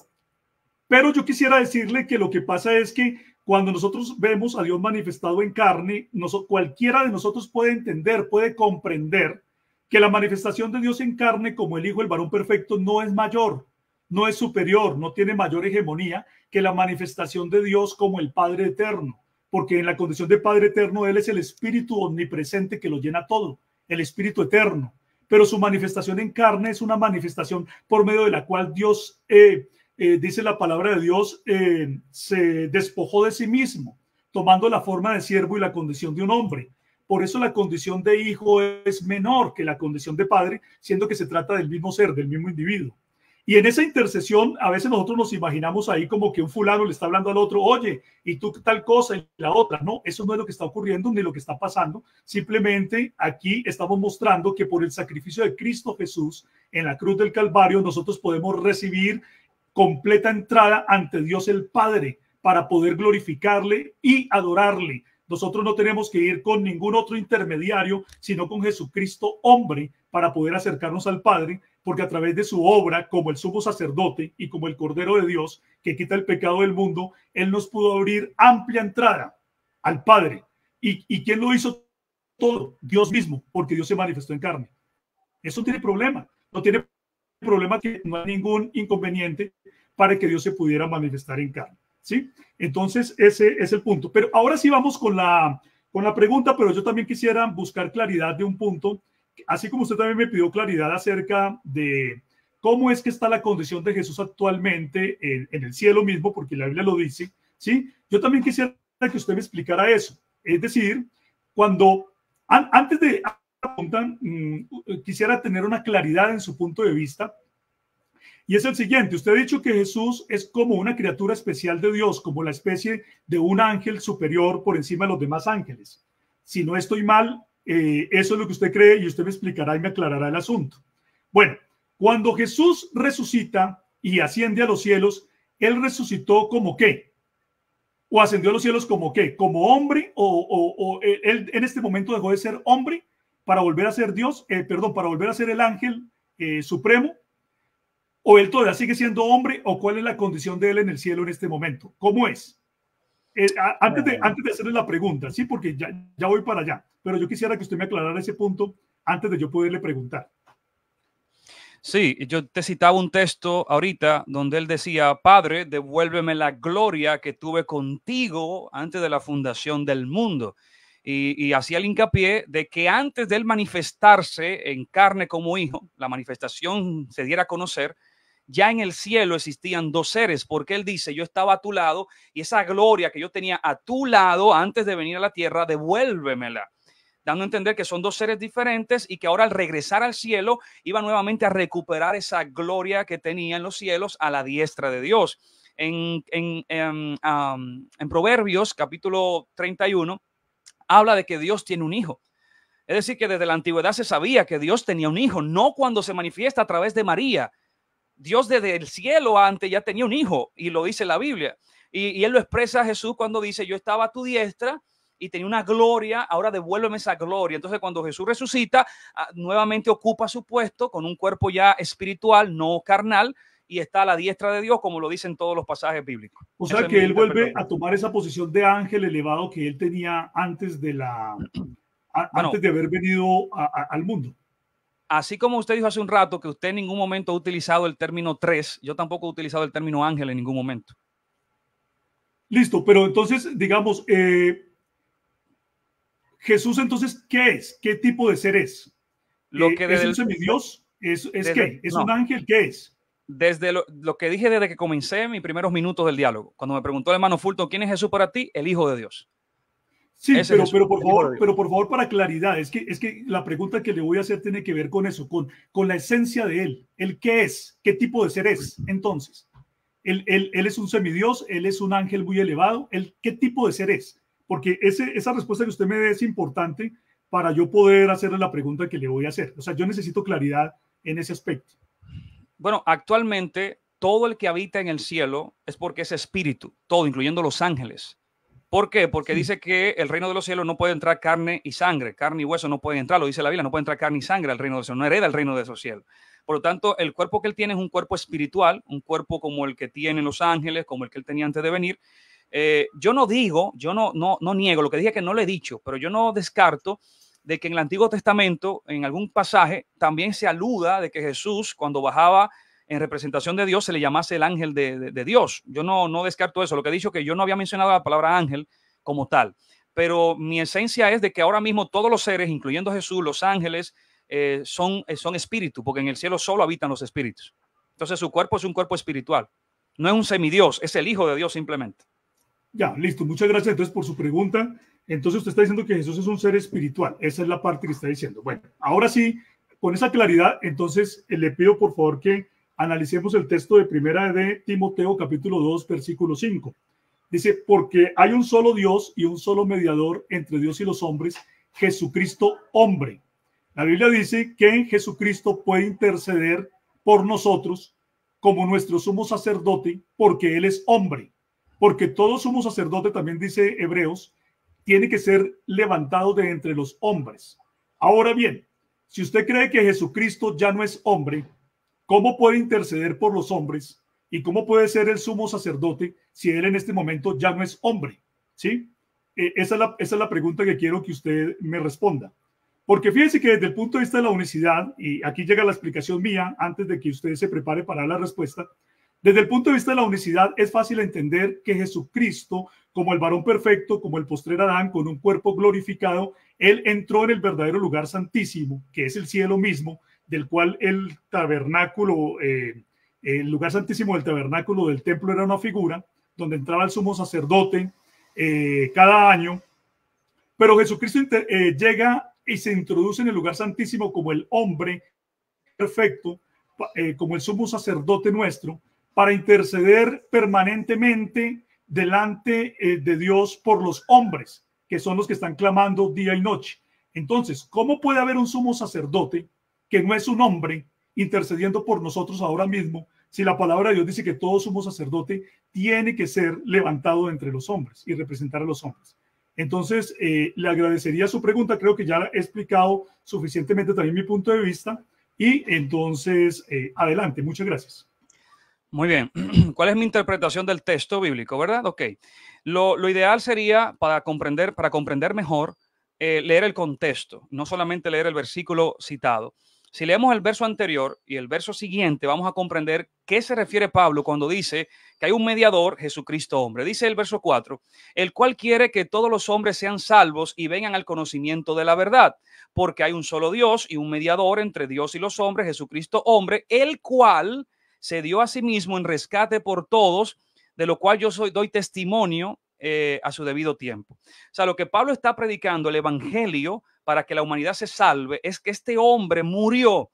pero yo quisiera decirle que lo que pasa es que cuando nosotros vemos a Dios manifestado en carne, cualquiera de nosotros puede entender, puede comprender que la manifestación de Dios en carne como el Hijo, el varón perfecto, no es mayor, no es superior, no tiene mayor hegemonía que la manifestación de Dios como el Padre eterno, porque en la condición de Padre eterno Él es el Espíritu omnipresente que lo llena todo, el Espíritu eterno, pero su manifestación en carne es una manifestación por medio de la cual Dios, eh, eh, dice la palabra de Dios, eh, se despojó de sí mismo, tomando la forma de siervo y la condición de un hombre por eso la condición de hijo es menor que la condición de padre, siendo que se trata del mismo ser, del mismo individuo. Y en esa intercesión, a veces nosotros nos imaginamos ahí como que un fulano le está hablando al otro, oye, y tú tal cosa y la otra. No, eso no es lo que está ocurriendo ni lo que está pasando. Simplemente aquí estamos mostrando que por el sacrificio de Cristo Jesús en la cruz del Calvario, nosotros podemos recibir completa entrada ante Dios el Padre para poder glorificarle y adorarle nosotros no tenemos que ir con ningún otro intermediario, sino con Jesucristo hombre, para poder acercarnos al Padre, porque a través de su obra, como el sumo sacerdote y como el Cordero de Dios, que quita el pecado del mundo, Él nos pudo abrir amplia entrada al Padre. ¿Y, quién lo hizo todo? Dios mismo, porque Dios se manifestó en carne. Eso tiene problema. No tiene problema que no hay ningún inconveniente para que Dios se pudiera manifestar en carne. ¿sí? Entonces, ese es el punto. Pero ahora sí vamos con la, con la pregunta, pero yo también quisiera buscar claridad de un punto, así como usted también me pidió claridad acerca de cómo es que está la condición de Jesús actualmente en, el cielo mismo, porque la Biblia lo dice, ¿sí? Yo también quisiera que usted me explicara eso. Es decir, cuando antes de pregunta, mm, quisiera tener una claridad en su punto de vista y es el siguiente, usted ha dicho que Jesús es como una criatura especial de Dios, como la especie de un ángel superior por encima de los demás ángeles. Si no estoy mal, eh, eso es lo que usted cree y usted me explicará y me aclarará el asunto. Bueno, cuando Jesús resucita y asciende a los cielos, ¿él resucitó como qué? ¿O ascendió a los cielos como qué? ¿Como hombre? ¿O, eh, él en este momento dejó de ser hombre para volver a ser Dios? Eh, perdón, para volver a ser el ángel supremo. ¿O él todavía sigue siendo hombre? ¿O cuál es la condición de él en el cielo en este momento? ¿Cómo es? Eh, antes, de, antes de hacerle la pregunta, sí, porque ya, ya voy para allá, pero yo quisiera que usted me aclarara ese punto antes de yo poderle preguntar. Sí, yo te citaba un texto ahorita donde él decía, Padre, devuélveme la gloria que tuve contigo antes de la fundación del mundo. Y, y hacía el hincapié de que antes de él manifestarse en carne como hijo, la manifestación se diera a conocer, ya en el cielo existían dos seres, porque él dice, yo estaba a tu lado y esa gloria que yo tenía a tu lado antes de venir a la tierra, devuélvemela dando a entender que son dos seres diferentes y que ahora al regresar al cielo iba nuevamente a recuperar esa gloria que tenía en los cielos a la diestra de Dios. En, em, Proverbios capítulo 31 habla de que Dios tiene un hijo. Es decir, que desde la antigüedad se sabía que Dios tenía un hijo, no cuando se manifiesta a través de María, Dios desde el cielo antes ya tenía un hijo y lo dice la Biblia. Y, él lo expresa a Jesús cuando dice, yo estaba a tu diestra y tenía una gloria, ahora devuélveme esa gloria. Entonces cuando Jesús resucita, ah, nuevamente ocupa su puesto con un cuerpo ya espiritual, no carnal, y está a la diestra de Dios, como lo dicen todos los pasajes bíblicos. O sea que él vuelve a tomar esa posición de ángel elevado que él tenía antes de la... antes de haber venido al mundo así como usted dijo hace un rato que usted en ningún momento ha utilizado el término tres, yo tampoco he utilizado el término ángel en ningún momento. Listo, pero entonces, digamos, eh, Jesús, entonces, ¿qué es? ¿Qué tipo de ser es? Lo eh, que ¿Es un semidios? ¿Es, ¿Es un ángel? ¿Qué es? Desde lo, que dije desde que comencé mis primeros minutos del diálogo, cuando me preguntó el hermano Fulton, ¿quién es Jesús para ti? El Hijo de Dios. Sí, pero, por favor, pero por favor, para claridad, es que, es que la pregunta que le voy a hacer tiene que ver con eso, con, con la esencia de él, el qué es, qué tipo de ser es. Entonces, él, es un semidios, él es un ángel muy elevado, El ¿qué tipo de ser es? Porque ese, esa respuesta que usted me dé es importante para yo poder hacerle la pregunta que le voy a hacer. O sea, yo necesito claridad en ese aspecto. Bueno, actualmente todo el que habita en el cielo es porque es espíritu, todo, incluyendo los ángeles. ¿Por qué? Porque dice que el reino de los cielos no puede entrar carne y sangre, carne y hueso no pueden entrar, lo dice la Biblia, no puede entrar carne y sangre al reino de los cielos, no hereda el reino de los cielos. Por lo tanto, el cuerpo que él tiene es un cuerpo espiritual, un cuerpo como el que tienen los ángeles, como el que él tenía antes de venir. Eh, yo no digo, yo no, no, no niego, lo que dije que no lo he dicho, pero yo no descarto de que en el Antiguo Testamento, en algún pasaje, también se aluda de que Jesús, cuando bajaba en representación de Dios se le llamase el ángel de, Dios. Yo no, no descarto eso. Lo que he dicho que yo no había mencionado la palabra ángel como tal, pero mi esencia es de que ahora mismo todos los seres, incluyendo Jesús, los ángeles, eh, son, eh, son espíritus, porque en el cielo solo habitan los espíritus. Entonces su cuerpo es un cuerpo espiritual. No es un semidios, es el Hijo de Dios simplemente. Ya, listo. Muchas gracias entonces por su pregunta. Entonces usted está diciendo que Jesús es un ser espiritual. Esa es la parte que está diciendo. Bueno, ahora sí, con esa claridad, entonces eh, le pido por favor que analicemos el texto de primera de Timoteo capítulo 2 versículo 5. Dice, porque hay un solo Dios y un solo mediador entre Dios y los hombres, Jesucristo hombre. La Biblia dice que Jesucristo puede interceder por nosotros como nuestro sumo sacerdote, porque Él es hombre. Porque todo sumo sacerdote, también dice Hebreos, tiene que ser levantado de entre los hombres. Ahora bien, si usted cree que Jesucristo ya no es hombre, ¿Cómo puede interceder por los hombres y cómo puede ser el sumo sacerdote si él en este momento ya no es hombre? ¿Sí? Eh, esa, es la, esa, es la, pregunta que quiero que usted me responda. Porque fíjense que desde el punto de vista de la unicidad, y aquí llega la explicación mía antes de que usted se prepare para la respuesta, desde el punto de vista de la unicidad es fácil entender que Jesucristo, como el varón perfecto, como el postrer Adán, con un cuerpo glorificado, él entró en el verdadero lugar santísimo, que es el cielo mismo, del cual el tabernáculo, eh, el lugar santísimo del tabernáculo del templo era una figura, donde entraba el sumo sacerdote eh, cada año. Pero Jesucristo eh, llega y se introduce en el lugar santísimo como el hombre perfecto, como el sumo sacerdote nuestro, para interceder permanentemente delante de Dios por los hombres, que son los que están clamando día y noche. Entonces, ¿cómo puede haber un sumo sacerdote que no es un hombre intercediendo por nosotros ahora mismo, si la palabra de Dios dice que todo sumo sacerdote tiene que ser levantado entre los hombres y representar a los hombres. Entonces, eh, le agradecería su pregunta, creo que ya he explicado suficientemente también mi punto de vista y entonces, eh, adelante, muchas gracias. Muy bien, (clears throat) ¿cuál es mi interpretación del texto bíblico, verdad? Ok, lo, ideal sería para comprender, para comprender mejor, eh, leer el contexto, no solamente leer el versículo citado. Si leemos el verso anterior y el verso siguiente, vamos a comprender qué se refiere Pablo cuando dice que hay un mediador, Jesucristo hombre. Dice el verso 4, el cual quiere que todos los hombres sean salvos y vengan al conocimiento de la verdad, porque hay un solo Dios y un mediador entre Dios y los hombres, Jesucristo hombre, el cual se dio a sí mismo en rescate por todos, de lo cual yo soy, doy testimonio eh, a su debido tiempo. O sea, lo que Pablo está predicando, el Evangelio, para que la humanidad se salve, es que este hombre murió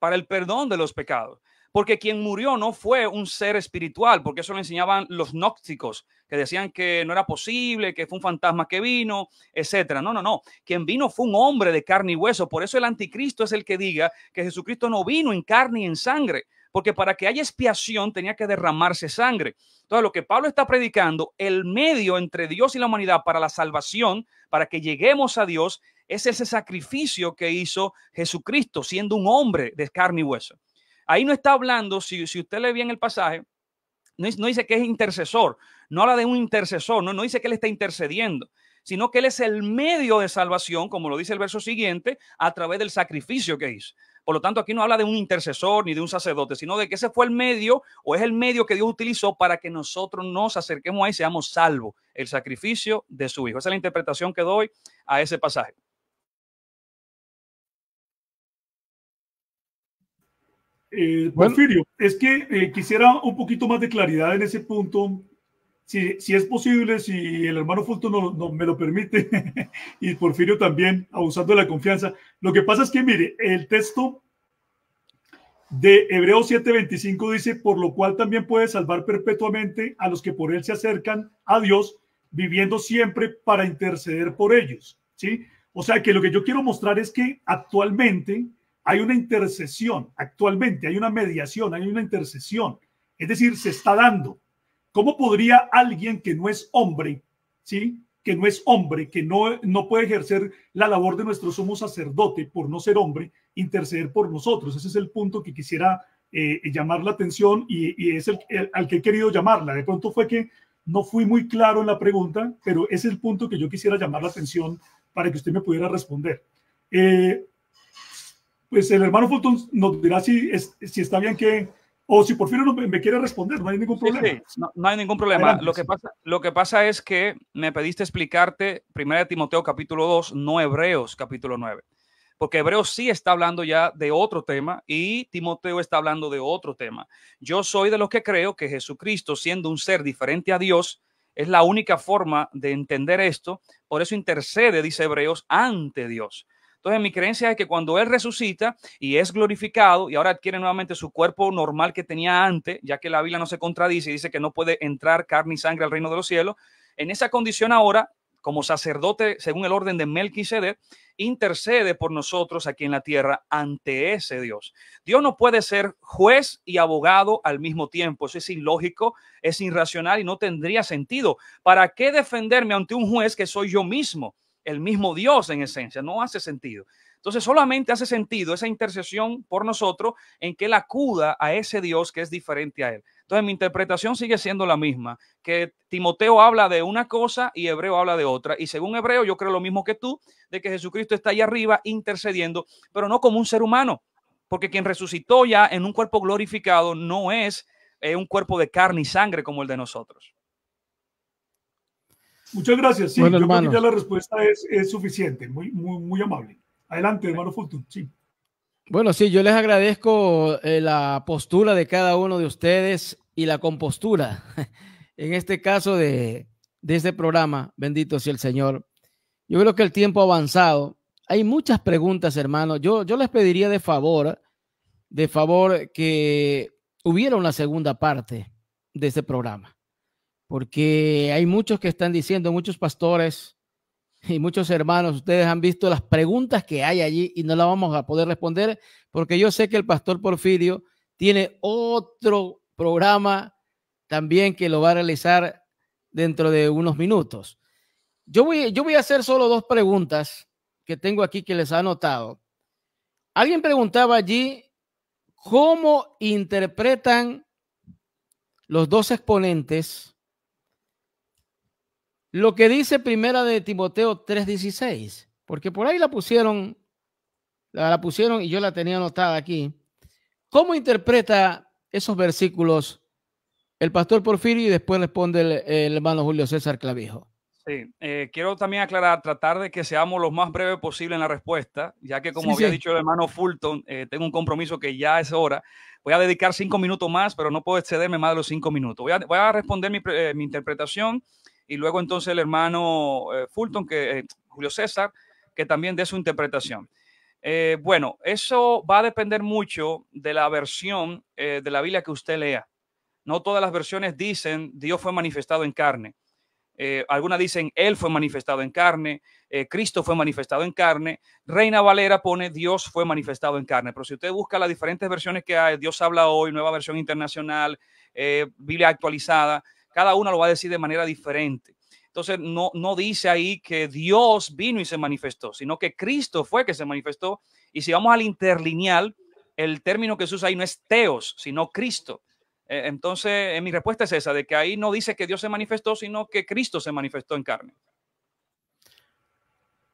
para el perdón de los pecados. Porque quien murió no fue un ser espiritual, porque eso lo enseñaban los gnósticos, que decían que no era posible, que fue un fantasma que vino, etcétera. No, no, no. Quien vino fue un hombre de carne y hueso. Por eso el anticristo es el que diga que Jesucristo no vino en carne y en sangre, porque para que haya expiación tenía que derramarse sangre. Entonces, lo que Pablo está predicando, el medio entre Dios y la humanidad para la salvación, para que lleguemos a Dios, es ese sacrificio que hizo Jesucristo, siendo un hombre de carne y hueso. Ahí no está hablando, si, usted lee bien el pasaje, no, dice que es intercesor, no habla de un intercesor, no, no dice que él está intercediendo sino que Él es el medio de salvación, como lo dice el verso siguiente, a través del sacrificio que hizo. Por lo tanto, aquí no habla de un intercesor ni de un sacerdote, sino de que ese fue el medio o es el medio que Dios utilizó para que nosotros nos acerquemos a él y seamos salvos, el sacrificio de su Hijo. Esa es la interpretación que doy a ese pasaje. Eh, es que eh, quisiera un poquito más de claridad en ese punto si, es posible, si el hermano Fulton no, me lo permite, (laughs) y Porfirio también, abusando de la confianza. Lo que pasa es que, mire, el texto de Hebreos 7:25 dice, por lo cual también puede salvar perpetuamente a los que por él se acercan a Dios, viviendo siempre para interceder por ellos. ¿sí? O sea que lo que yo quiero mostrar es que actualmente hay una intercesión, actualmente hay una mediación, hay una intercesión. Es decir, se está dando. ¿Cómo podría alguien que no es hombre, ¿sí? que no es hombre, que no, no puede ejercer la labor de nuestro sumo sacerdote por no ser hombre, interceder por nosotros? Ese es el punto que quisiera eh, llamar la atención y, es el, al que he querido llamarla. De pronto fue que no fui muy claro en la pregunta, pero es el punto que yo quisiera llamar la atención para que usted me pudiera responder. Eh, pues el hermano Fulton nos dirá si, si está bien que o si por fin me quiere responder, no hay ningún problema. No, hay ningún problema. Pues. Lo que, pasa, es que me pediste explicarte de Timoteo capítulo 2, no Hebreos capítulo 9. Porque Hebreos sí está hablando ya de otro tema y Timoteo está hablando de otro tema. Yo soy de los que creo que Jesucristo, siendo un ser diferente a Dios, es la única forma de entender esto. Por eso intercede, dice Hebreos, ante Dios. Entonces mi creencia es que cuando Él resucita y es glorificado y ahora adquiere nuevamente su cuerpo normal que tenía antes, ya que la Biblia no se contradice y dice que no puede entrar carne y sangre al reino de los cielos, en esa condición ahora, como sacerdote, según el orden de Melquisedec, intercede por nosotros aquí en la tierra ante ese Dios. Dios no puede ser juez y abogado al mismo tiempo. Eso es ilógico, es irracional y no tendría sentido. ¿Para qué defenderme ante un juez que soy yo mismo? el mismo Dios en esencia. No hace sentido. Entonces solamente hace sentido esa intercesión por nosotros en que Él acuda a ese Dios que es diferente a Él. Entonces mi interpretación sigue siendo la misma, que Timoteo habla de una cosa y Hebreo habla de otra. Y según Hebreo, yo creo lo mismo que tú, de que Jesucristo está ahí arriba intercediendo, pero no como un ser humano, porque quien resucitó ya en un cuerpo glorificado no es eh, un cuerpo de carne y sangre como el de nosotros. Muchas gracias. Sí, yo creo que ya la respuesta es, suficiente. Muy, muy, muy amable. Adelante, hermano Fulton. Sí. Bueno, sí, yo les agradezco eh, la postura de cada uno de ustedes y la compostura, (laughs) en este caso de, este programa, bendito sea el Señor. Yo creo que el tiempo ha avanzado. Hay muchas preguntas, hermano. Yo, yo les pediría de favor, de favor, que hubiera una segunda parte de este programa porque hay muchos que están diciendo, muchos pastores y muchos hermanos, ustedes han visto las preguntas que hay allí y no las vamos a poder responder, porque yo sé que el pastor Porfirio tiene otro programa también que lo va a realizar dentro de unos minutos. Yo voy, yo voy a hacer solo dos preguntas que tengo aquí que les ha anotado. Alguien preguntaba allí cómo interpretan los dos exponentes lo que dice primera de Timoteo 3:16, porque por ahí la pusieron, la, pusieron y yo la tenía anotada aquí. ¿Cómo interpreta esos versículos el pastor Porfirio y después responde el, hermano Julio César Clavijo? Sí, eh, quiero también aclarar, tratar de que seamos lo más breve posible en la respuesta, ya que como había dicho el hermano Fulton, eh, tengo un compromiso que ya es hora. Voy a dedicar cinco minutos más, pero no puedo excederme más de los cinco minutos. Voy a, responder mi eh, interpretación y luego entonces el hermano eh, Fulton, que, eh, Julio César, que también dé su interpretación. Eh, bueno, eso va a depender mucho de la versión de la Biblia que usted lea. No todas las versiones dicen Dios fue manifestado en carne. algunas dicen Él fue manifestado en carne, Cristo fue manifestado en carne. Reina Valera pone Dios fue manifestado en carne. Pero si usted busca las diferentes versiones que hay, Dios habla hoy, nueva versión internacional, Biblia actualizada, cada una lo va a decir de manera diferente. Entonces, no, no dice ahí que Dios vino y se manifestó, sino que Cristo fue que se manifestó. Y si vamos al interlineal, el término que se usa ahí no es teos, sino Cristo. E, entonces, eh, mi respuesta es esa, de que ahí no dice que Dios se manifestó, sino que Cristo se manifestó en carne.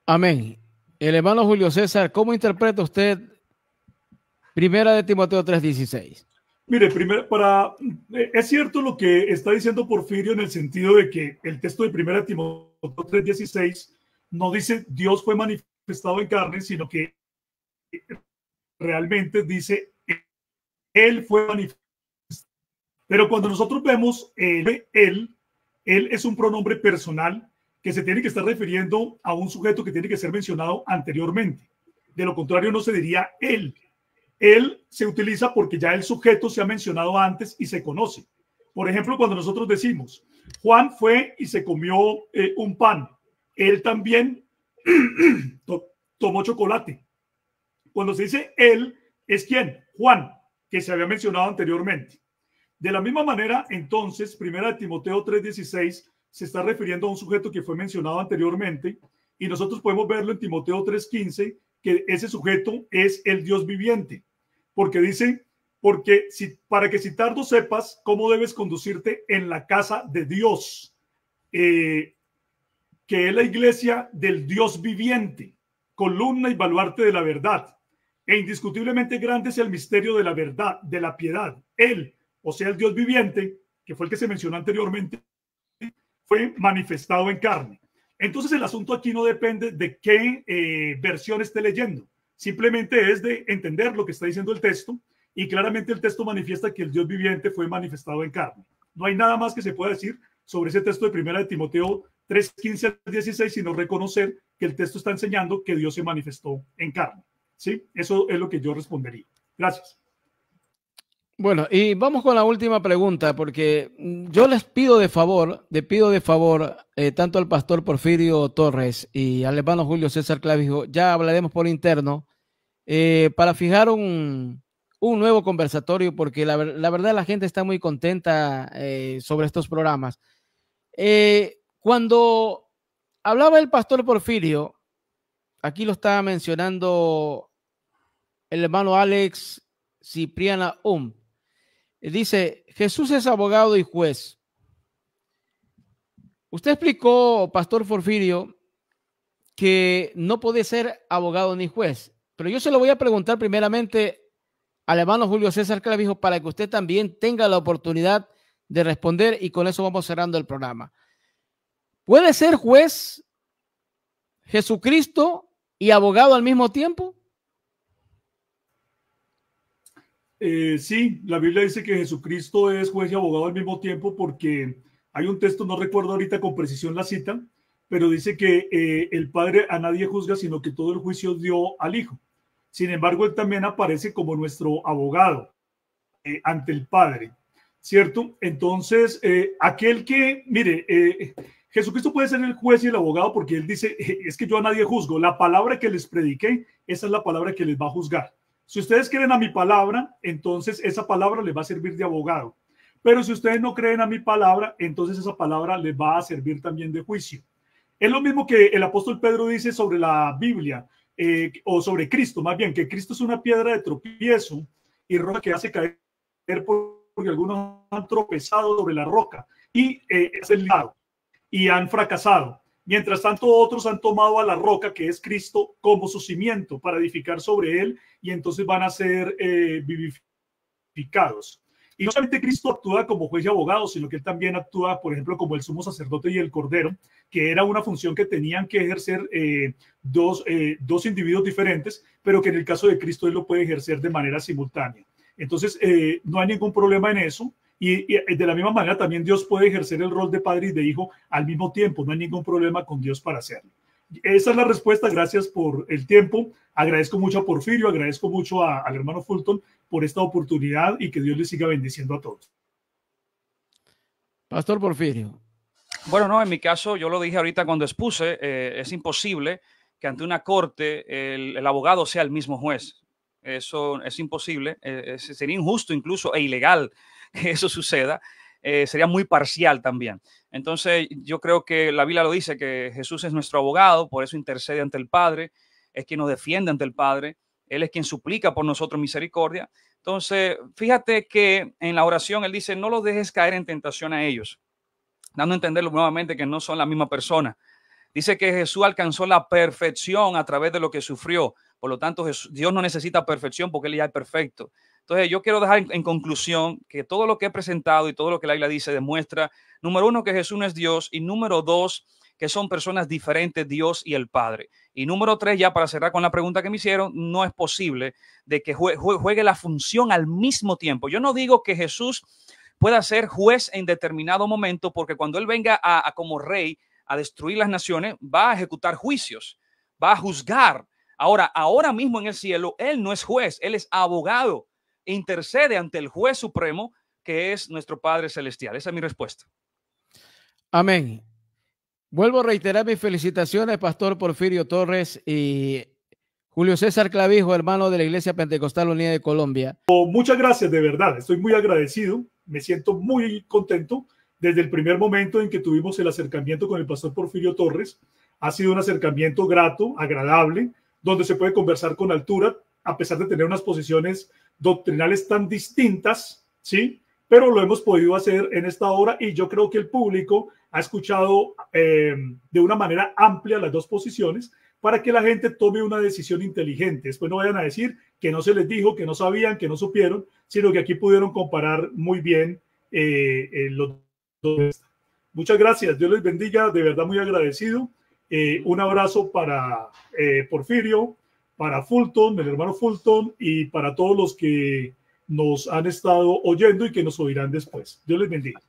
Amén. El hermano Julio César, ¿cómo interpreta usted Primera de Timoteo 3:16? Mire, primero, para, eh, es cierto lo que está diciendo Porfirio en el sentido de que el texto de 1 Timoteo 3:16 no dice Dios fue manifestado en carne, sino que realmente dice Él fue manifestado. Pero cuando nosotros vemos él, él es un pronombre personal que se tiene que estar refiriendo a un sujeto que tiene que ser mencionado anteriormente. De lo contrario, no se diría Él él se utiliza porque ya el sujeto se ha mencionado antes y se conoce. Por ejemplo, cuando nosotros decimos, Juan fue y se comió eh, un pan, él también (clears throat) tomó chocolate. Cuando se dice él, es quién? Juan, que se había mencionado anteriormente. De la misma manera, entonces, primera de Timoteo 3:16 se está refiriendo a un sujeto que fue mencionado anteriormente y nosotros podemos verlo en Timoteo 3:15 que ese sujeto es el Dios viviente porque dicen, porque si, para que si tardo sepas cómo debes conducirte en la casa de Dios, eh, que es la iglesia del Dios viviente, columna y baluarte de la verdad. E indiscutiblemente grande es el misterio de la verdad, de la piedad. Él, o sea, el Dios viviente, que fue el que se mencionó anteriormente, fue manifestado en carne. Entonces el asunto aquí no depende de qué eh, versión esté leyendo. Simplemente es de entender lo que está diciendo el texto y claramente el texto manifiesta que el Dios viviente fue manifestado en carne. No hay nada más que se pueda decir sobre ese texto de primera de Timoteo 3, 15 al 16, sino reconocer que el texto está enseñando que Dios se manifestó en carne. ¿Sí? Eso es lo que yo respondería. Gracias. Bueno, y vamos con la última pregunta, porque mm, yo les pido de favor, le pido de favor eh, tanto al pastor Porfirio Torres y al hermano Julio César Clavijo, ya hablaremos por interno, eh, para fijar un, nuevo conversatorio, porque la, verdad la gente está muy contenta eh, sobre estos programas. cuando hablaba el pastor Porfirio, aquí lo estaba mencionando el hermano Alex Cipriana Um Dice, Jesús es abogado y juez. Usted explicó, Pastor Forfirio, que no puede ser abogado ni juez, pero yo se lo voy a preguntar primeramente al hermano Julio César Clavijo para que usted también tenga la oportunidad de responder y con eso vamos cerrando el programa. ¿Puede ser juez Jesucristo y abogado al mismo tiempo? Eh, sí, la Biblia dice que Jesucristo es juez y abogado al mismo tiempo porque hay un texto, no recuerdo ahorita con precisión la cita, pero dice que eh, el Padre a nadie juzga, sino que todo el juicio dio al Hijo. Sin embargo, él también aparece como nuestro abogado eh, ante el Padre, ¿cierto? Entonces, aquel que, mire, Jesucristo puede ser el juez y el abogado porque él dice, es que yo a nadie juzgo, la palabra que les prediqué, esa es la palabra que les va a juzgar. Si ustedes creen a mi palabra, entonces esa palabra les va a servir de abogado. Pero si ustedes no creen a mi palabra, entonces esa palabra les va a servir también de juicio. Es lo mismo que el apóstol Pedro dice sobre la Biblia eh, o sobre Cristo, más bien que Cristo es una piedra de tropiezo y roca que hace caer porque algunos han tropezado sobre la roca y eh, es el lado y han fracasado. Mientras tanto, otros han tomado a la roca, que es Cristo, como su cimiento para edificar sobre él y entonces van a ser eh, vivificados. Y no solamente Cristo actúa como juez y abogado, sino que él también actúa, por ejemplo, como el sumo sacerdote y el cordero, que era una función que tenían que ejercer eh, eh, dos individuos diferentes, pero que en el caso de Cristo él lo puede ejercer de manera simultánea. Entonces, no hay ningún problema en eso. Y, eh, de la misma manera también Dios puede ejercer el rol de padre y de hijo al mismo tiempo. No hay ningún problema con Dios para hacerlo. Esa es la respuesta. Gracias por el tiempo. Agradezco mucho a Porfirio, agradezco mucho al hermano Fulton por esta oportunidad y que Dios le siga bendiciendo a todos. Pastor Porfirio. Bueno, no, en mi caso, yo lo dije ahorita cuando expuse, eh, es imposible que ante una corte el, abogado sea el mismo juez. Eso es imposible, eh, sería injusto incluso e ilegal eso suceda, eh, sería muy parcial también. Entonces, yo creo que la Biblia lo dice, que Jesús es nuestro abogado, por eso intercede ante el Padre, es quien nos defiende ante el Padre, Él es quien suplica por nosotros misericordia. Entonces, fíjate que en la oración Él dice, no los dejes caer en tentación a ellos, dando a entender nuevamente que no son la misma persona. Dice que Jesús alcanzó la perfección a través de lo que sufrió. Por lo tanto, Dios no necesita perfección porque Él ya es perfecto. Entonces, yo quiero dejar en, conclusión que todo lo que he presentado y todo lo que la isla dice demuestra, número uno, que Jesús no es Dios y número dos, que son personas diferentes, Dios y el Padre. Y número tres, ya para cerrar con la pregunta que me hicieron, no es posible de que juegue, la función al mismo tiempo. Yo no digo que Jesús pueda ser juez en determinado momento, porque cuando Él venga como rey a destruir las naciones, va a ejecutar juicios, va a juzgar. Ahora, ahora mismo en el cielo, Él no es juez, Él es abogado intercede ante el juez supremo que es nuestro Padre Celestial. Esa es mi respuesta. Amén. Vuelvo a reiterar mis felicitaciones, Pastor Porfirio Torres y Julio César Clavijo, hermano de la Iglesia Pentecostal Unida de Colombia. Oh, muchas gracias, de verdad. Estoy muy agradecido. Me siento muy contento desde el primer momento en que tuvimos el acercamiento con el Pastor Porfirio Torres. Ha sido un acercamiento grato, agradable, donde se puede conversar con altura, a pesar de tener unas posiciones doctrinales tan distintas, ¿sí? Pero lo hemos podido hacer en esta hora y yo creo que el público ha escuchado eh, de una manera amplia las dos posiciones para que la gente tome una decisión inteligente. Después no vayan a decir que no se les dijo, que no sabían, que no supieron, sino que aquí pudieron comparar muy bien eh, eh, los dos. Muchas gracias, Dios les bendiga, de verdad muy agradecido. un abrazo para Porfirio, para Fulton, el hermano Fulton y para todos los que nos han estado oyendo y que nos oirán después. Dios les bendiga.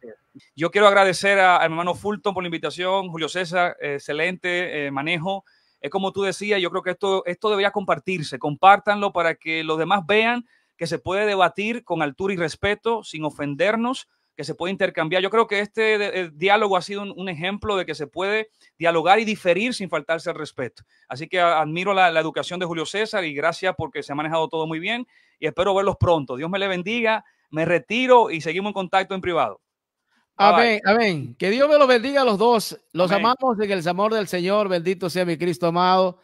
Yo quiero agradecer a, hermano Fulton por la invitación, Julio César, eh, excelente eh, manejo. Es como tú decías, yo creo que esto, esto debería compartirse, compártanlo para que los demás vean que se puede debatir con altura y respeto, sin ofendernos, que se puede intercambiar. Yo creo que este eh, diálogo ha sido un, ejemplo de que se puede dialogar y diferir sin faltarse el respeto. Así que admiro la, educación de Julio César y gracias porque se ha manejado todo muy bien y espero verlos pronto. Dios me le bendiga, me retiro y seguimos en contacto en privado. Amén, amén. Que Dios me lo bendiga a los dos. Los amamos en el amor del Señor. Bendito sea mi Cristo amado.